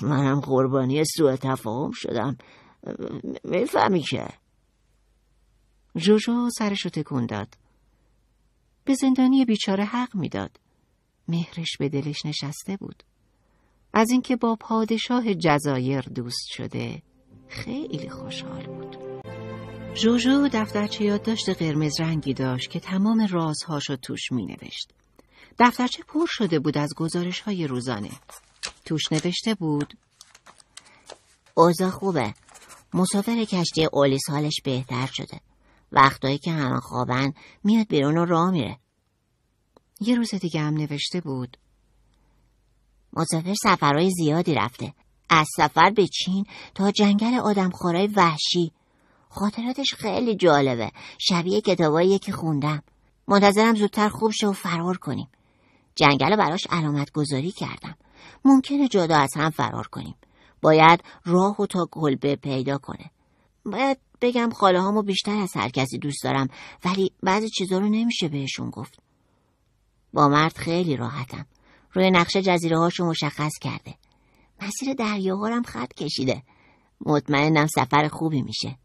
منم قربانی سوء تفاهم شدم میفهمی که جوجو سرشو تکون داد به زندانی بیچاره حق میداد مهرش به دلش نشسته بود از اینکه با پادشاه جزایر دوست شده خیلی خوشحال بود جوجو دفترچه یادداشت قرمز رنگی داشت که تمام رازهاشو توش می نوشت. دفترچه پر شده بود از گزارش های روزانه. توش نوشته بود اوضاع خوبه مسافر کشتی اولیس حالش بهتر شده. وقتایی که همه خوابن میاد بیرون و راه میره. یه روز دیگه هم نوشته بود. مسافر سفرهای زیادی رفته. از سفر به چین تا جنگل آدمخورای وحشی. خاطراتش خیلی جالبه. شبیه کتابایی که خوندم. منتظرم زودتر خوب شه و فرار کنیم. جنگل براش علامت گذاری کردم. ممکنه جدا از هم فرار کنیم. باید راه و تا گلبه پیدا کنه باید بگم خاله هامو بیشتر از هر کسی دوست دارم ولی بعضی چیزا رو نمیشه بهشون گفت با مرد خیلی راحتم روی نقشه جزیره هاشو مشخص کرده مسیر هم خط کشیده مطمئنم سفر خوبی میشه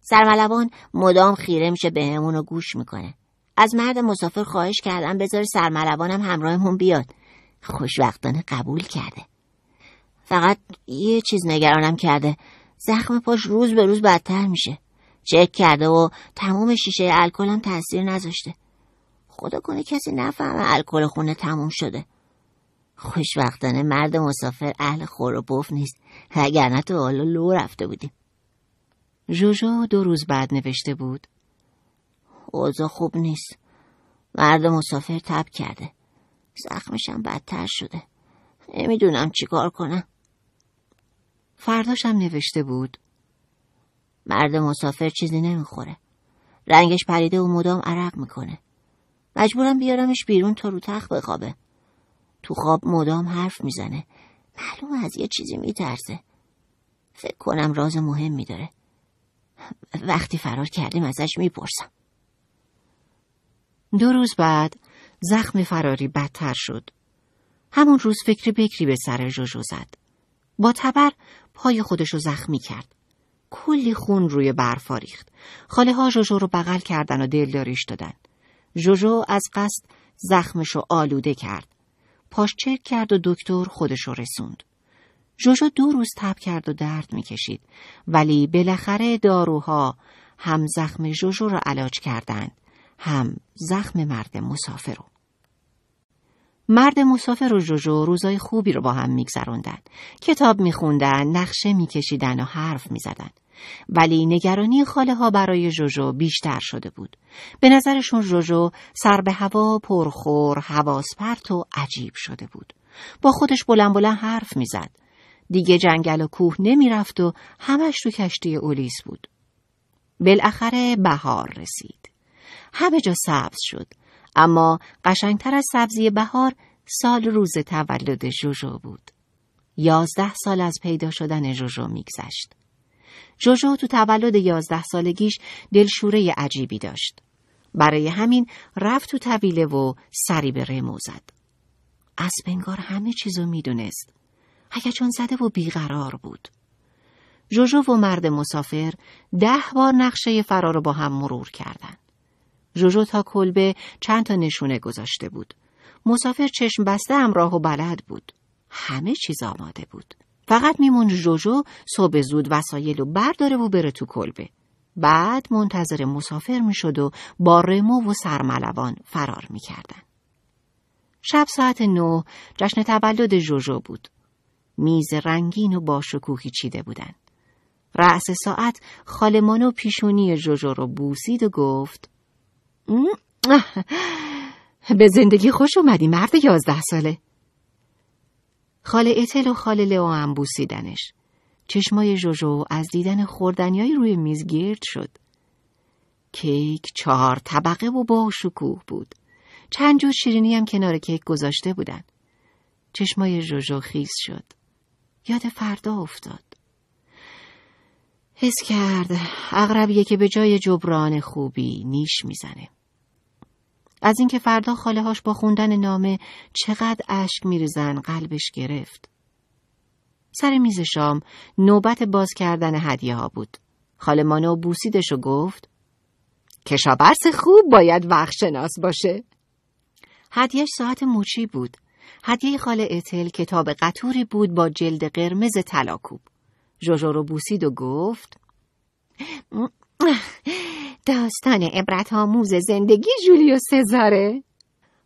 سرملوان مدام خیره میشه بهمون به گوش میکنه از مرد مسافر خواهش کردم بذار سرملوانم همراهمون بیاد خوشوقتانه قبول کرده فقط یه چیز نگرانم کرده زخم پاش روز به روز بدتر میشه چک کرده و تموم شیشه الکلم تاثیر نذاشته خدا کنه کسی نفهمه الکل خونه تموم شده خوشبختانه مرد مسافر اهل خور و بف نیست نه تو حالا لو رفته بودیم جوجو دو روز بعد نوشته بود اوضا خوب نیست مرد مسافر تب کرده زخمشم بدتر شده نمیدونم چیکار کنم فرداشم نوشته بود مرد مسافر چیزی نمیخوره رنگش پریده و مدام عرق میکنه مجبورم بیارمش بیرون تا رو تخت بخوابه تو خواب مدام حرف میزنه معلوم از یه چیزی میترسه فکر کنم راز مهمی داره وقتی فرار کردیم ازش میپرسم دو روز بعد زخم فراری بدتر شد همون روز فکر بکری به سر جوجو زد با تبر پای خودش رو زخمی کرد. کلی خون روی برفا ریخت. خاله ها جوجو رو بغل کردن و دلداریش دادن. جوجو از قصد زخمش رو آلوده کرد. پاش چک کرد و دکتر خودش رو رسوند. جوجو دو روز تب کرد و درد میکشید ولی بالاخره داروها هم زخم جوجو رو علاج کردند هم زخم مرد مسافر رو. مرد مسافر و جوجو روزای خوبی رو با هم میگذروندن. کتاب میخوندن، نقشه میکشیدن و حرف میزدن. ولی نگرانی خاله ها برای جوجو بیشتر شده بود. به نظرشون جوجو سر به هوا پرخور، حواس پرت و عجیب شده بود. با خودش بلند بلند حرف میزد. دیگه جنگل و کوه نمیرفت و همش تو کشتی اولیس بود. بالاخره بهار رسید. همه جا سبز شد. اما قشنگتر از سبزی بهار سال روز تولد جوجو بود. یازده سال از پیدا شدن جوجو میگذشت. جوجو تو تولد یازده سالگیش دلشوره عجیبی داشت. برای همین رفت تو طویله و سری به رمو زد. اسبنگار همه چیزو میدونست. هیجان زده و بیقرار بود. جوجو و مرد مسافر ده بار نقشه فرار رو با هم مرور کردند. جوجو تا کلبه چند تا نشونه گذاشته بود. مسافر چشم بسته همراه و بلد بود. همه چیز آماده بود. فقط میمون جوجو صبح زود وسایل و برداره و بره تو کلبه. بعد منتظر مسافر میشد و با رمو و سرملوان فرار میکردن. شب ساعت نه جشن تولد جوجو بود. میز رنگین و باشکوهی چیده بودند. رأس ساعت خالمانو پیشونی جوجو رو بوسید و گفت به زندگی خوش اومدی مرد یازده ساله خاله اتل و خاله لئو هم بوسیدنش چشمای جوجو از دیدن خوردنیای روی میز گرد شد کیک چهار طبقه و با شکوه بود چند جور شیرینی هم کنار کیک گذاشته بودن چشمای جوجو خیس شد یاد فردا افتاد حس کرد اغربیه که به جای جبران خوبی نیش میزنه. از اینکه فردا خاله هاش با خوندن نامه چقدر اشک میریزن قلبش گرفت. سر میز شام نوبت باز کردن هدیه ها بود. خاله مانو بوسیدش و گفت کشاورز خوب باید وقت شناس باشه. هدیهش ساعت موچی بود. هدیه خاله اتل کتاب قطوری بود با جلد قرمز تلاکوب. جوجو رو بوسید و گفت داستان عبرت آموز زندگی جولیو سزاره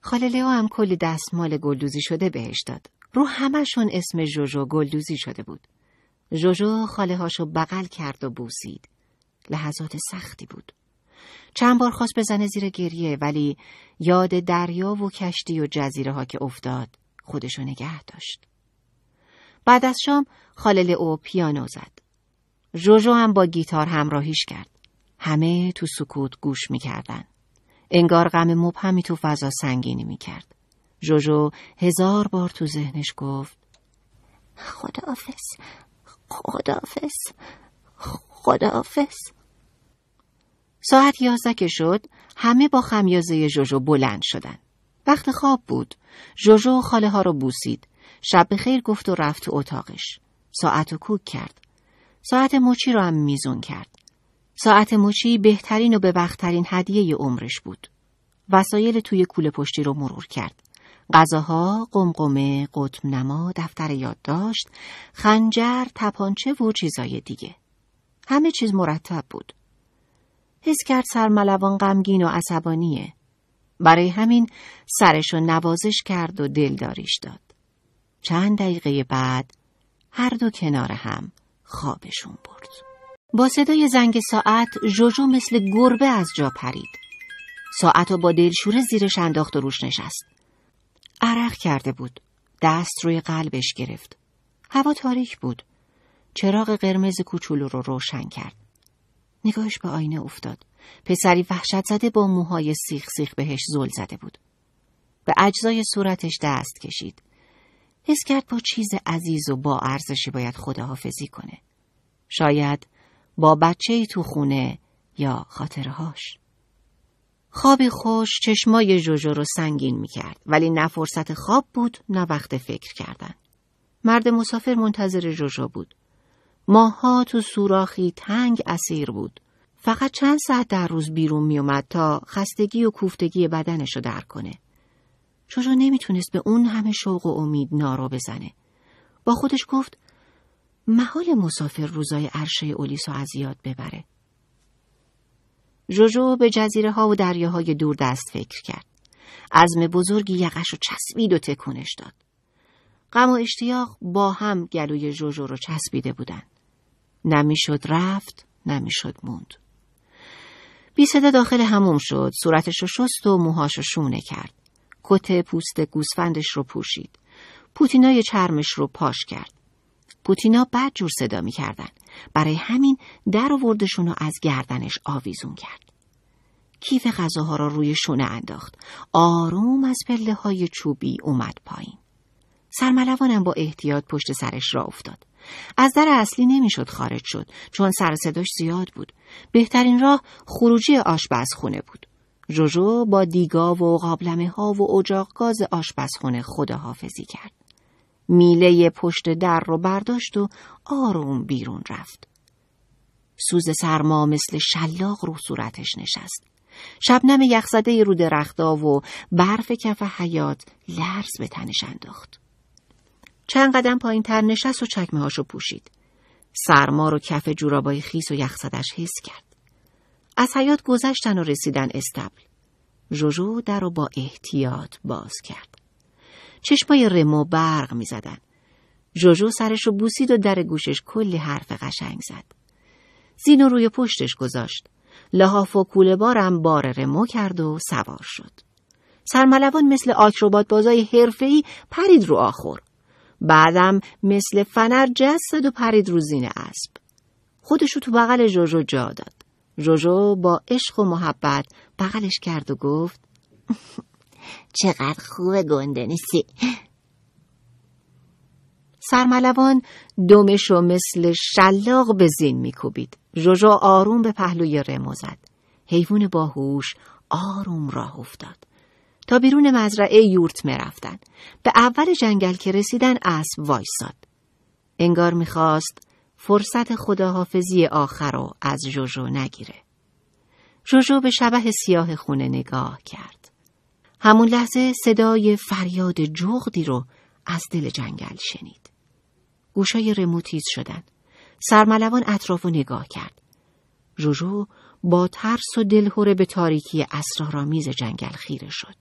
خاله لیو هم کلی دستمال گلدوزی شده بهش داد رو همشون اسم جوجو گلدوزی شده بود جوجو خاله هاشو بغل کرد و بوسید لحظات سختی بود چند بار خواست بزنه زیر گریه ولی یاد دریا و کشتی و جزیره ها که افتاد خودشو نگه داشت بعد از شام خاله او پیانو زد. جوجو هم با گیتار همراهیش کرد. همه تو سکوت گوش میکردن. انگار غم مبهمی تو فضا سنگینی میکرد. جوجو هزار بار تو ذهنش گفت خداحافظ خداحافظ خداحافظ ساعت یازده که شد همه با خمیازه جوجو بلند شدن. وقت خواب بود. جوجو خاله ها رو بوسید. شب به خیر گفت و رفت تو اتاقش. ساعت و کوک کرد. ساعت مچی رو هم میزون کرد. ساعت مچی بهترین و به وقتترین هدیه ی عمرش بود. وسایل توی کول پشتی رو مرور کرد. غذاها، قمقمه، قطب نما، دفتر یادداشت، خنجر، تپانچه و چیزای دیگه. همه چیز مرتب بود. حس کرد سرملوان غمگین و عصبانیه. برای همین سرش نوازش کرد و دلداریش داد. چند دقیقه بعد هر دو کنار هم خوابشون برد با صدای زنگ ساعت جوجو مثل گربه از جا پرید ساعت و با دلشوره زیرش انداخت و روش نشست عرق کرده بود دست روی قلبش گرفت هوا تاریک بود چراغ قرمز کوچولو رو روشن کرد نگاهش به آینه افتاد پسری وحشت زده با موهای سیخ سیخ بهش زل زده بود به اجزای صورتش دست کشید حس کرد با چیز عزیز و با ارزشی باید خداحافظی کنه. شاید با بچه تو خونه یا خاطرهاش. خوابی خوش چشمای جوجو رو سنگین می کرد ولی نه فرصت خواب بود نه وقت فکر کردن. مرد مسافر منتظر جوجو بود. ماها تو سوراخی تنگ اسیر بود. فقط چند ساعت در روز بیرون می اومد تا خستگی و کوفتگی بدنش رو در کنه. جوجو نمیتونست به اون همه شوق و امید نارو بزنه. با خودش گفت محال مسافر روزای عرشه اولیسو از یاد ببره. جوجو به جزیره ها و دریاهای دور دست فکر کرد. عزم بزرگی یقش رو چسبید و تکونش داد. غم و اشتیاق با هم گلوی جوجو رو چسبیده بودن. نمیشد رفت، نمیشد موند. بی داخل هموم شد، صورتش رو شست و موهاش رو شونه کرد. کت پوست گوسفندش رو پوشید. پوتینای چرمش رو پاش کرد. پوتینا بد جور صدا می کردن. برای همین در آوردشون رو از گردنش آویزون کرد. کیف غذاها را روی شونه انداخت. آروم از پله های چوبی اومد پایین. سرملوانم با احتیاط پشت سرش را افتاد. از در اصلی نمیشد خارج شد چون سر صداش زیاد بود. بهترین راه خروجی آشپزخونه بود. جوجو با دیگا و قابلمه ها و اجاق گاز آشپزخونه خداحافظی کرد. میله پشت در رو برداشت و آروم بیرون رفت. سوز سرما مثل شلاق رو صورتش نشست. شبنم یخزده رو درختا و برف کف حیات لرز به تنش انداخت. چند قدم پایین تر نشست و چکمه هاشو پوشید. سرما رو کف جورابای خیس و یخزدش حس کرد. از حیات گذشتن و رسیدن استبل. جوجو در رو با احتیاط باز کرد. چشمای رمو برق می زدن. جوجو سرش رو بوسید و در گوشش کلی حرف قشنگ زد. زینو روی پشتش گذاشت. لحاف و کوله بارم بار رمو کرد و سوار شد. سرملوان مثل آکروبات بازای حرفه‌ای پرید رو آخر. بعدم مثل فنر جست و پرید رو زین اسب. خودشو تو بغل جوجو جا داد. جوجو با عشق و محبت بغلش کرد و گفت چقدر خوب گنده سرملوان دومش رو مثل شلاق به زین میکوبید جوجو آروم به پهلوی رمو زد حیوان باهوش آروم راه افتاد تا بیرون مزرعه یورت رفتن به اول جنگل که رسیدن اسب وایساد انگار میخواست فرصت خداحافظی آخر رو از جوجو نگیره. جوجو به شبه سیاه خونه نگاه کرد. همون لحظه صدای فریاد جغدی رو از دل جنگل شنید. گوشای رموتیز شدن. سرملوان اطراف رو نگاه کرد. جوجو با ترس و دلهوره به تاریکی اسرارآمیز جنگل خیره شد.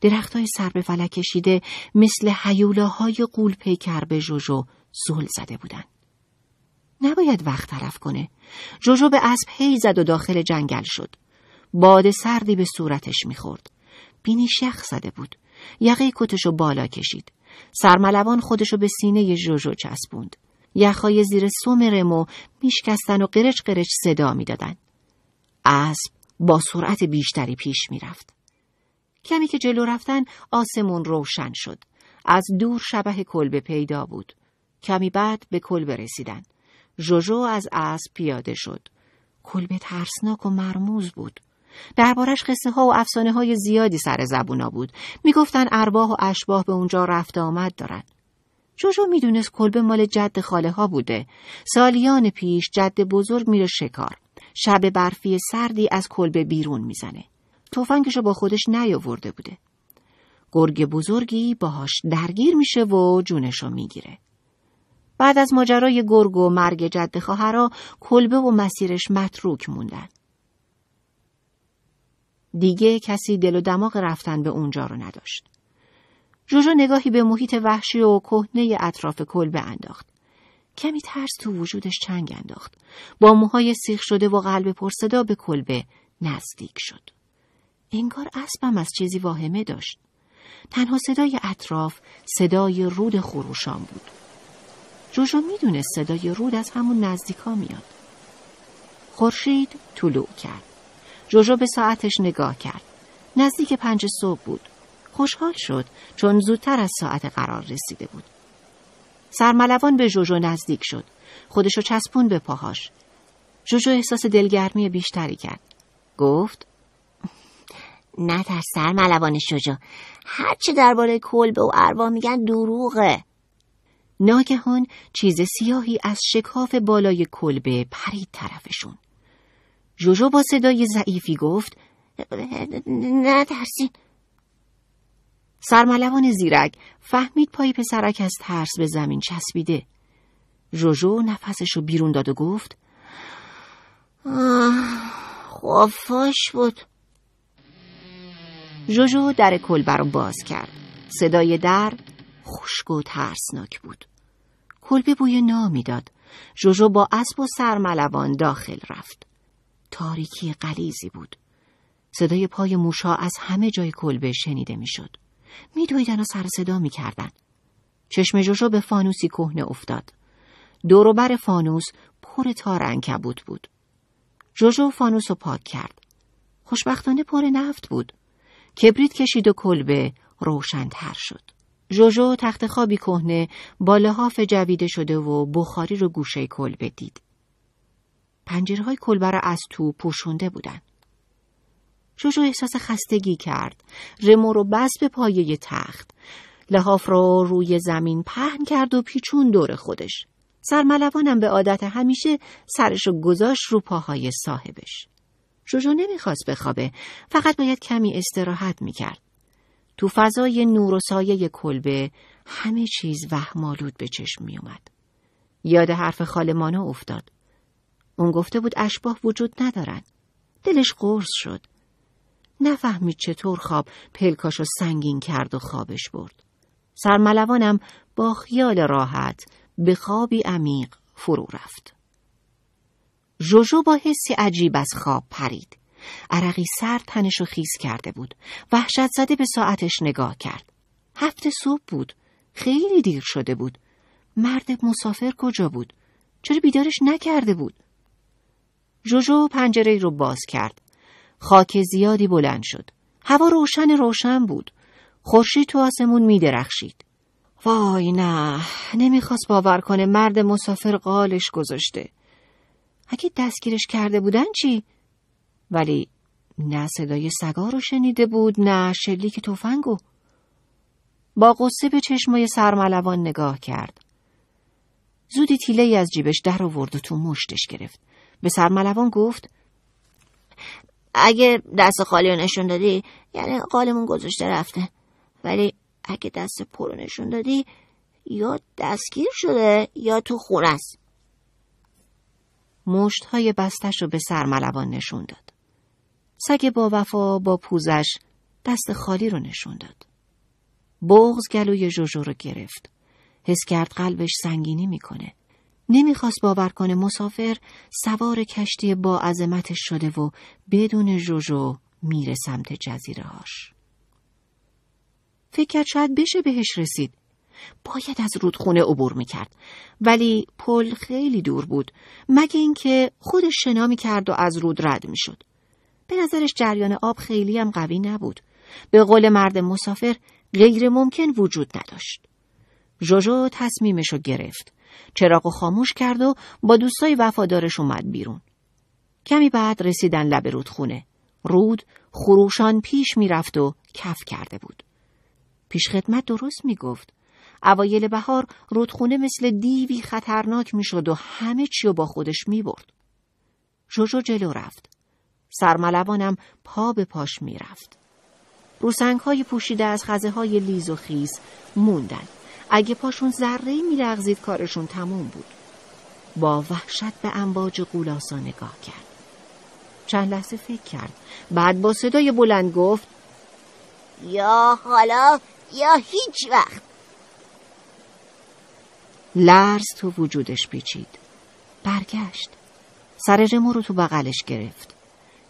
درختای سر به فلک کشیده مثل های قول پیکر به جوجو زل زده بودند. نباید وقت تلف کنه. جوجو به اسب هی زد و داخل جنگل شد. باد سردی به صورتش میخورد. بینی شخ زده بود. یقه کتشو بالا کشید. سرملوان خودشو به سینه جوجو چسبوند. یخهای زیر سوم رمو میشکستن و قرچ قرچ صدا میدادن. اسب با سرعت بیشتری پیش میرفت. کمی که جلو رفتن آسمون روشن شد. از دور شبه کلبه پیدا بود. کمی بعد به کلبه رسیدند. جوجو از اسب پیاده شد. کلبه ترسناک و مرموز بود. دربارش قصه ها و افسانه های زیادی سر زبونا بود. میگفتن ارباح و اشباه به اونجا رفت آمد دارند. جوجو میدونست کلبه مال جد خاله ها بوده. سالیان پیش جد بزرگ میره شکار. شب برفی سردی از کلبه بیرون میزنه. تفنگشو با خودش نیاورده بوده. گرگ بزرگی باهاش درگیر میشه و جونشو میگیره. بعد از ماجرای گرگ و مرگ جد خواهرا کلبه و مسیرش متروک موندن. دیگه کسی دل و دماغ رفتن به اونجا رو نداشت. جوجو نگاهی به محیط وحشی و کهنه اطراف کلبه انداخت. کمی ترس تو وجودش چنگ انداخت. با موهای سیخ شده و قلب پرصدا به کلبه نزدیک شد. انگار اسبم از چیزی واهمه داشت. تنها صدای اطراف صدای رود خروشان بود. جوجو میدونست صدای رود از همون نزدیکا میاد خورشید طلوع کرد جوجو به ساعتش نگاه کرد نزدیک پنج صبح بود خوشحال شد چون زودتر از ساعت قرار رسیده بود سرملوان به جوجو نزدیک شد خودشو چسبون به پاهاش جوجو احساس دلگرمی بیشتری کرد گفت نه ترس سرملوان شجا هرچه درباره کلبه و اروا میگن دروغه ناگهان چیز سیاهی از شکاف بالای کلبه پرید طرفشون. جوجو با صدای ضعیفی گفت نه نترسین. سرملوان زیرک فهمید پای پسرک از ترس به زمین چسبیده. جوجو نفسشو بیرون داد و گفت خوافاش بود. جوجو در کلبه رو باز کرد. صدای در خشک و ترسناک بود. کلبه بوی نامی داد. جوجو با اسب و سرملوان داخل رفت. تاریکی قلیزی بود. صدای پای موشا از همه جای کلبه شنیده میشد. میدویدن و سر صدا میکردن. چشم جوجو به فانوسی کهنه افتاد. دوروبر فانوس پر تار انکبوت بود. جوجو فانوس رو پاک کرد. خوشبختانه پر نفت بود. کبریت کشید و کلبه روشنتر شد. جوجو تخت خوابی کهنه با لحاف جویده شده و بخاری رو گوشه کل بدید. پنجره های کلبه از تو پوشونده بودن. جوجو احساس خستگی کرد. رمو رو بس به پایه تخت. لحاف رو روی زمین پهن کرد و پیچون دور خودش. سرملوانم به عادت همیشه سرش رو گذاشت رو پاهای صاحبش. جوجو نمیخواست بخوابه فقط باید کمی استراحت میکرد تو فضای نور و سایه کلبه همه چیز وهمالود به چشم می اومد. یاد حرف خالمانه افتاد. اون گفته بود اشباه وجود ندارن. دلش قرص شد. نفهمید چطور خواب پلکاشو سنگین کرد و خوابش برد. سرملوانم با خیال راحت به خوابی عمیق فرو رفت. جوجو با حسی عجیب از خواب پرید. عرقی سر تنش و خیز کرده بود. وحشت زده به ساعتش نگاه کرد. هفت صبح بود. خیلی دیر شده بود. مرد مسافر کجا بود؟ چرا بیدارش نکرده بود؟ جوجو پنجره رو باز کرد. خاک زیادی بلند شد. هوا روشن روشن بود. خورشید تو آسمون می درخشید. وای نه نمیخواست باور کنه مرد مسافر قالش گذاشته. اگه دستگیرش کرده بودن چی؟ ولی نه صدای سگا رو شنیده بود نه شلیک تفنگو با قصه به چشمای سرملوان نگاه کرد زودی تیله از جیبش در آورد و تو مشتش گرفت به سرملوان گفت اگه دست خالی رو نشون دادی یعنی قالمون گذاشته رفته ولی اگه دست پر رو نشون دادی یا دستگیر شده یا تو خونه است مشت های بستش رو به سرملوان نشون داد سگ با وفا با پوزش دست خالی رو نشون داد. بغز گلوی جوجو رو گرفت. حس کرد قلبش سنگینی میکنه. نمیخواست باور کنه مسافر سوار کشتی با عظمتش شده و بدون جوجو میره سمت جزیره هاش. فکر کرد شاید بشه بهش رسید. باید از رودخونه عبور میکرد ولی پل خیلی دور بود مگه اینکه خودش شنا میکرد و از رود رد میشد به نظرش جریان آب خیلی هم قوی نبود. به قول مرد مسافر غیر ممکن وجود نداشت. جوجو تصمیمش رو گرفت. چراغ خاموش کرد و با دوستای وفادارش اومد بیرون. کمی بعد رسیدن لب رودخونه. رود خروشان پیش میرفت و کف کرده بود. پیشخدمت درست میگفت. اوایل بهار رودخونه مثل دیوی خطرناک میشد و همه چی با خودش برد. جوجو جلو رفت. سرملوانم پا به پاش میرفت. روسنگ های پوشیده از خزه های لیز و خیز موندن. اگه پاشون ذره میلغزید کارشون تموم بود. با وحشت به انواج قولاسا نگاه کرد. چند لحظه فکر کرد. بعد با صدای بلند گفت یا حالا یا هیچ وقت. لرز تو وجودش پیچید. برگشت. سر رمو رو تو بغلش گرفت.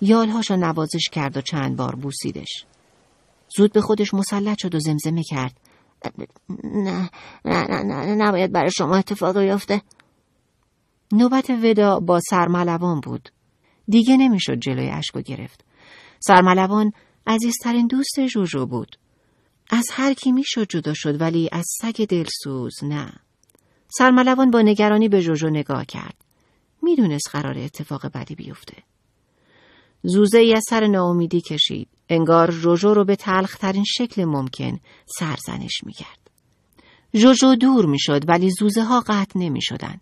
یالهاشو نوازش کرد و چند بار بوسیدش زود به خودش مسلط شد و زمزمه کرد نه نه نه نه نباید برای شما اتفاق بیفته نوبت ودا با سرملوان بود دیگه نمیشد جلوی اشکو گرفت سرملوان عزیزترین دوست جوجو بود از هر کی میشد جدا شد ولی از سگ دلسوز نه سرملوان با نگرانی به جوجو نگاه کرد میدونست قرار اتفاق بدی بیفته زوزه از سر ناامیدی کشید. انگار جوجو رو به تلخترین شکل ممکن سرزنش کرد. جوجو دور میشد ولی زوزه ها قطع شدن.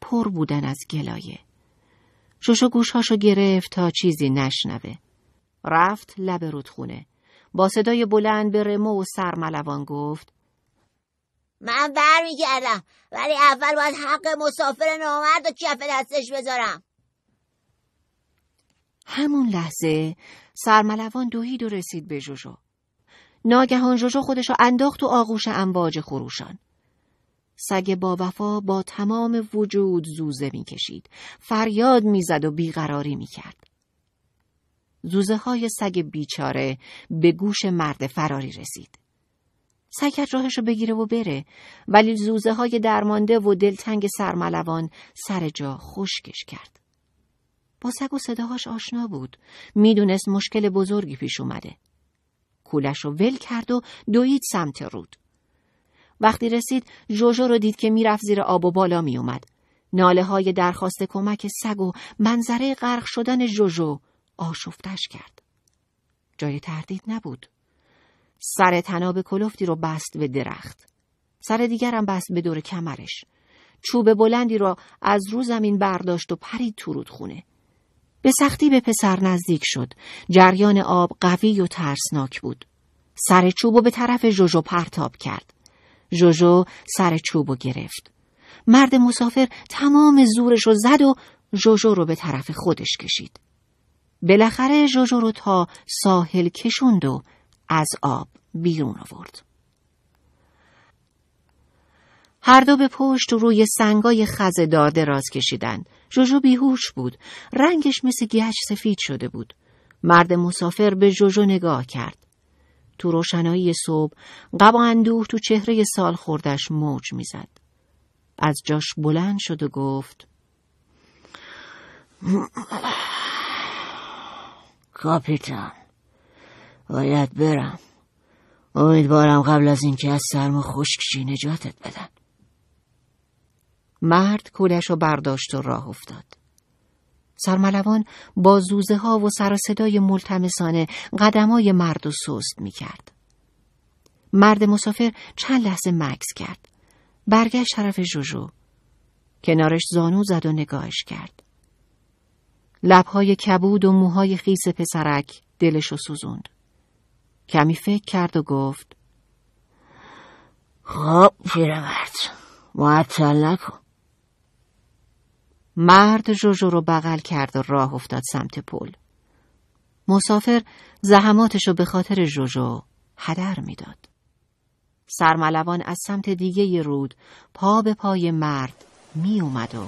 پر بودن از گلایه. جوجو گوشهاشو گرفت تا چیزی نشنوه. رفت لب رودخونه. با صدای بلند به رمو و سرملوان گفت من برمیگردم ولی اول باید حق مسافر نامرد و کف دستش بذارم همون لحظه سرملوان دوهید و رسید به جوجو. ناگهان جوجو خودش را انداخت و آغوش امواج خروشان. سگ با وفا با تمام وجود زوزه میکشید، فریاد میزد و بیقراری میکرد. زوزه های سگ بیچاره به گوش مرد فراری رسید. سگت راهش را بگیره و بره ولی زوزه های درمانده و دلتنگ سرملوان سر جا خشکش کرد. با سگ و صداهاش آشنا بود. میدونست مشکل بزرگی پیش اومده. کولش رو ول کرد و دویید سمت رود. وقتی رسید جوجو رو دید که میرفت زیر آب و بالا اومد. ناله های درخواست کمک سگ و منظره غرق شدن جوجو آشفتش کرد. جای تردید نبود. سر تناب کلفتی رو بست به درخت. سر دیگرم بست به دور کمرش. چوب بلندی را از رو زمین برداشت و پرید تو رودخونه. به سختی به پسر نزدیک شد. جریان آب قوی و ترسناک بود. سر چوب و به طرف جوجو پرتاب کرد. جوجو سر چوب و گرفت. مرد مسافر تمام زورش رو زد و جوجو رو به طرف خودش کشید. بالاخره جوجو رو تا ساحل کشوند و از آب بیرون آورد. هر دو به پشت روی سنگای خز داده راز کشیدند. جوجو بیهوش بود. رنگش مثل گچ سفید شده بود. مرد مسافر به جوجو نگاه کرد. تو روشنایی صبح قب اندوه تو چهره سال خوردش موج میزد. از جاش بلند شد و گفت کاپیتان باید برم امیدوارم قبل از اینکه از سرما خشکشی نجاتت بدن. مرد کولش را برداشت و راه افتاد. سرملوان با زوزه ها و سر صدای ملتمسانه قدمای مرد و سست می کرد. مرد مسافر چند لحظه مکس کرد. برگشت طرف جوجو. کنارش زانو زد و نگاهش کرد. لبهای کبود و موهای خیس پسرک دلش رو سوزوند. کمی فکر کرد و گفت خب مرد معطل نکن مرد جوجو رو بغل کرد و راه افتاد سمت پل. مسافر زحماتش رو به خاطر جوجو هدر میداد. سرملوان از سمت دیگه ی رود پا به پای مرد می اومد و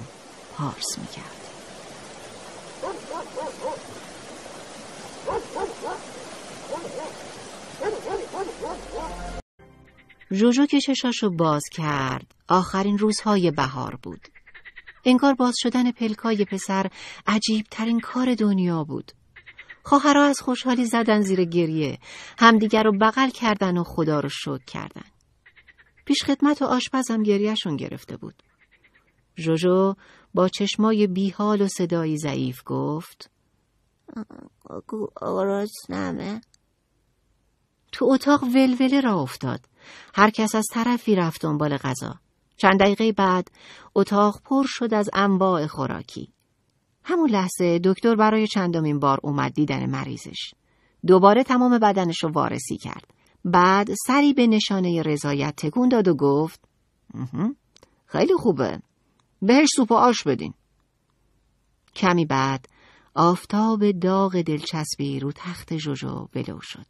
پارس می کرد. جوجو که چشاشو باز کرد آخرین روزهای بهار بود انگار باز شدن پلکای پسر عجیب ترین کار دنیا بود. خواهرها از خوشحالی زدن زیر گریه، همدیگر رو بغل کردن و خدا رو شکر کردن. خدمت و آشپزم گریهشون گرفته بود. جوجو با چشمای بیحال و صدایی ضعیف گفت گرسنمه تو اتاق ولوله را افتاد هر کس از طرفی رفت دنبال غذا چند دقیقه بعد اتاق پر شد از انواع خوراکی. همون لحظه دکتر برای چندمین بار اومد دیدن مریضش. دوباره تمام بدنش رو وارسی کرد. بعد سری به نشانه رضایت تکون داد و گفت خیلی خوبه. بهش سوپ و آش بدین. کمی بعد آفتاب داغ دلچسبی رو تخت جوجو بلو شد.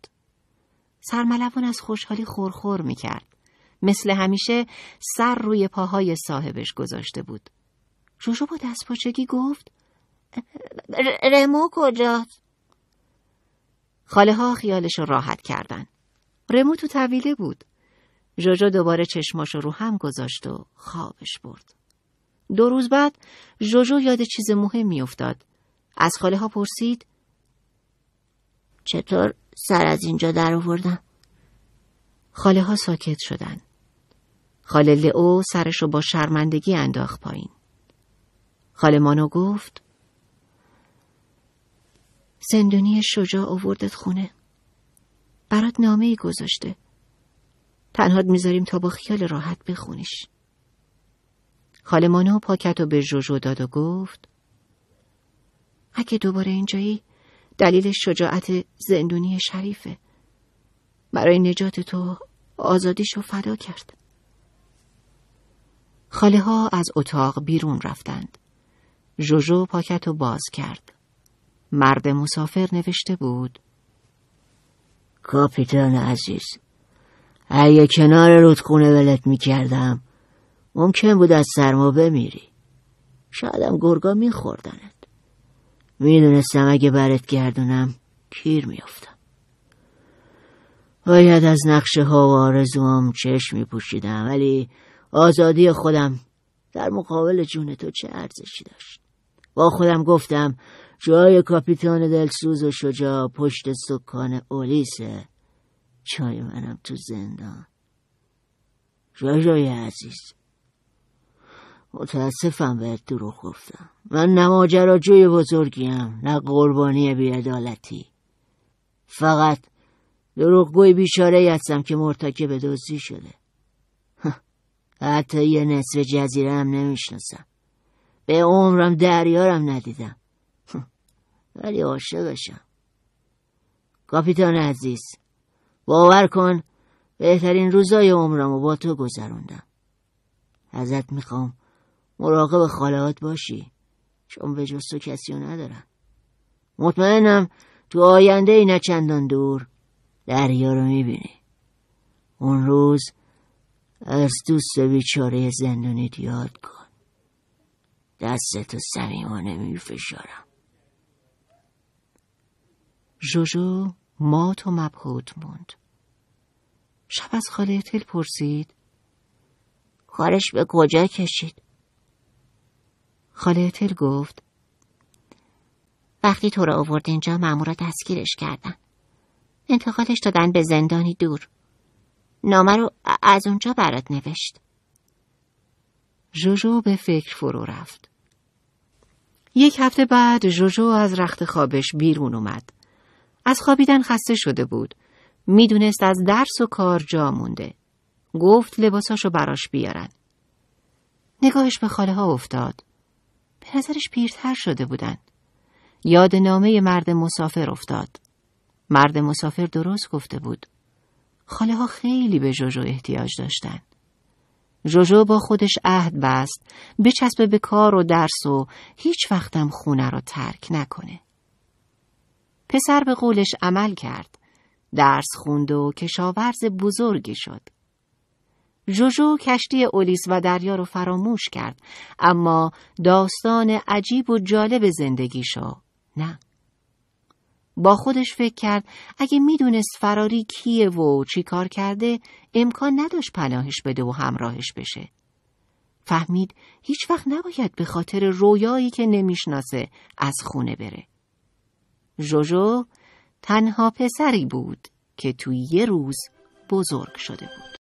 سرملوان از خوشحالی خورخور می کرد. مثل همیشه سر روی پاهای صاحبش گذاشته بود. جوجو با دست پاچگی گفت رمو کجاست؟ خاله ها خیالش رو راحت کردن. رمو تو طویله بود. جوجو دوباره چشماش رو هم گذاشت و خوابش برد. دو روز بعد جوجو یاد چیز مهمی افتاد. از خاله ها پرسید چطور سر از اینجا در آوردم؟ خاله ها ساکت شدند. خاله لئو سرشو با شرمندگی انداخت پایین. خاله مانو گفت زندونی شجاع آوردت خونه. برات نامه ای گذاشته. تنهاد میذاریم تا با خیال راحت بخونیش. خاله مانو پاکت و به جوجو داد و گفت اگه دوباره اینجایی دلیل شجاعت زندونی شریفه. برای نجات تو آزادیشو فدا کرد. خاله ها از اتاق بیرون رفتند. جوجو پاکت رو باز کرد. مرد مسافر نوشته بود. کاپیتان عزیز اگه کنار رودخونه ولت کردم، ممکن بود از سرما بمیری شایدم گرگا می میدونستم اگه برت گردونم کیر میافتم باید از نقشه ها و آرزوام چشم پوشیدم ولی آزادی خودم در مقابل جون تو چه ارزشی داشت با خودم گفتم جای کاپیتان دلسوز و شجاع پشت سکان اولیسه چای منم تو زندان جای جای عزیز متاسفم بهت دروغ گفتم من نه ماجراجوی بزرگیم نه قربانی بیعدالتی فقط دروغگوی بیچاره هستم که مرتکب دزدی شده حتی یه نصف جزیره هم نمیشناسم به عمرم دریارم ندیدم ولی عاشقشم کاپیتان عزیز باور کن بهترین روزای عمرم و با تو گذروندم ازت میخوام مراقب خالهات باشی چون به جز تو کسی ندارم مطمئنم تو آینده ای نه چندان دور دریا رو میبینی اون روز از دوست بیچاره زندانیت یاد کن دستتو صمیمانه میفشارم جوجو مات و مبهوت موند شب از خاله تل پرسید کارش به کجا کشید خاله تل گفت وقتی تو را آورد اینجا مامورا دستگیرش کردن انتقالش دادن به زندانی دور نامه رو از اونجا برات نوشت جوجو به فکر فرو رفت یک هفته بعد جوجو از رخت خوابش بیرون اومد از خوابیدن خسته شده بود میدونست از درس و کار جا مونده گفت لباساشو براش بیارن نگاهش به خاله ها افتاد به نظرش پیرتر شده بودن یاد نامه مرد مسافر افتاد مرد مسافر درست گفته بود خاله ها خیلی به جوجو احتیاج داشتن. جوجو با خودش عهد بست بچسبه به کار و درس و هیچ وقتم خونه را ترک نکنه. پسر به قولش عمل کرد. درس خوند و کشاورز بزرگی شد. جوجو کشتی اولیس و دریا رو فراموش کرد اما داستان عجیب و جالب زندگیشو نه. با خودش فکر کرد اگه میدونست فراری کیه و چی کار کرده امکان نداشت پناهش بده و همراهش بشه. فهمید هیچ وقت نباید به خاطر رویایی که نمیشناسه از خونه بره. جوجو تنها پسری بود که توی یه روز بزرگ شده بود.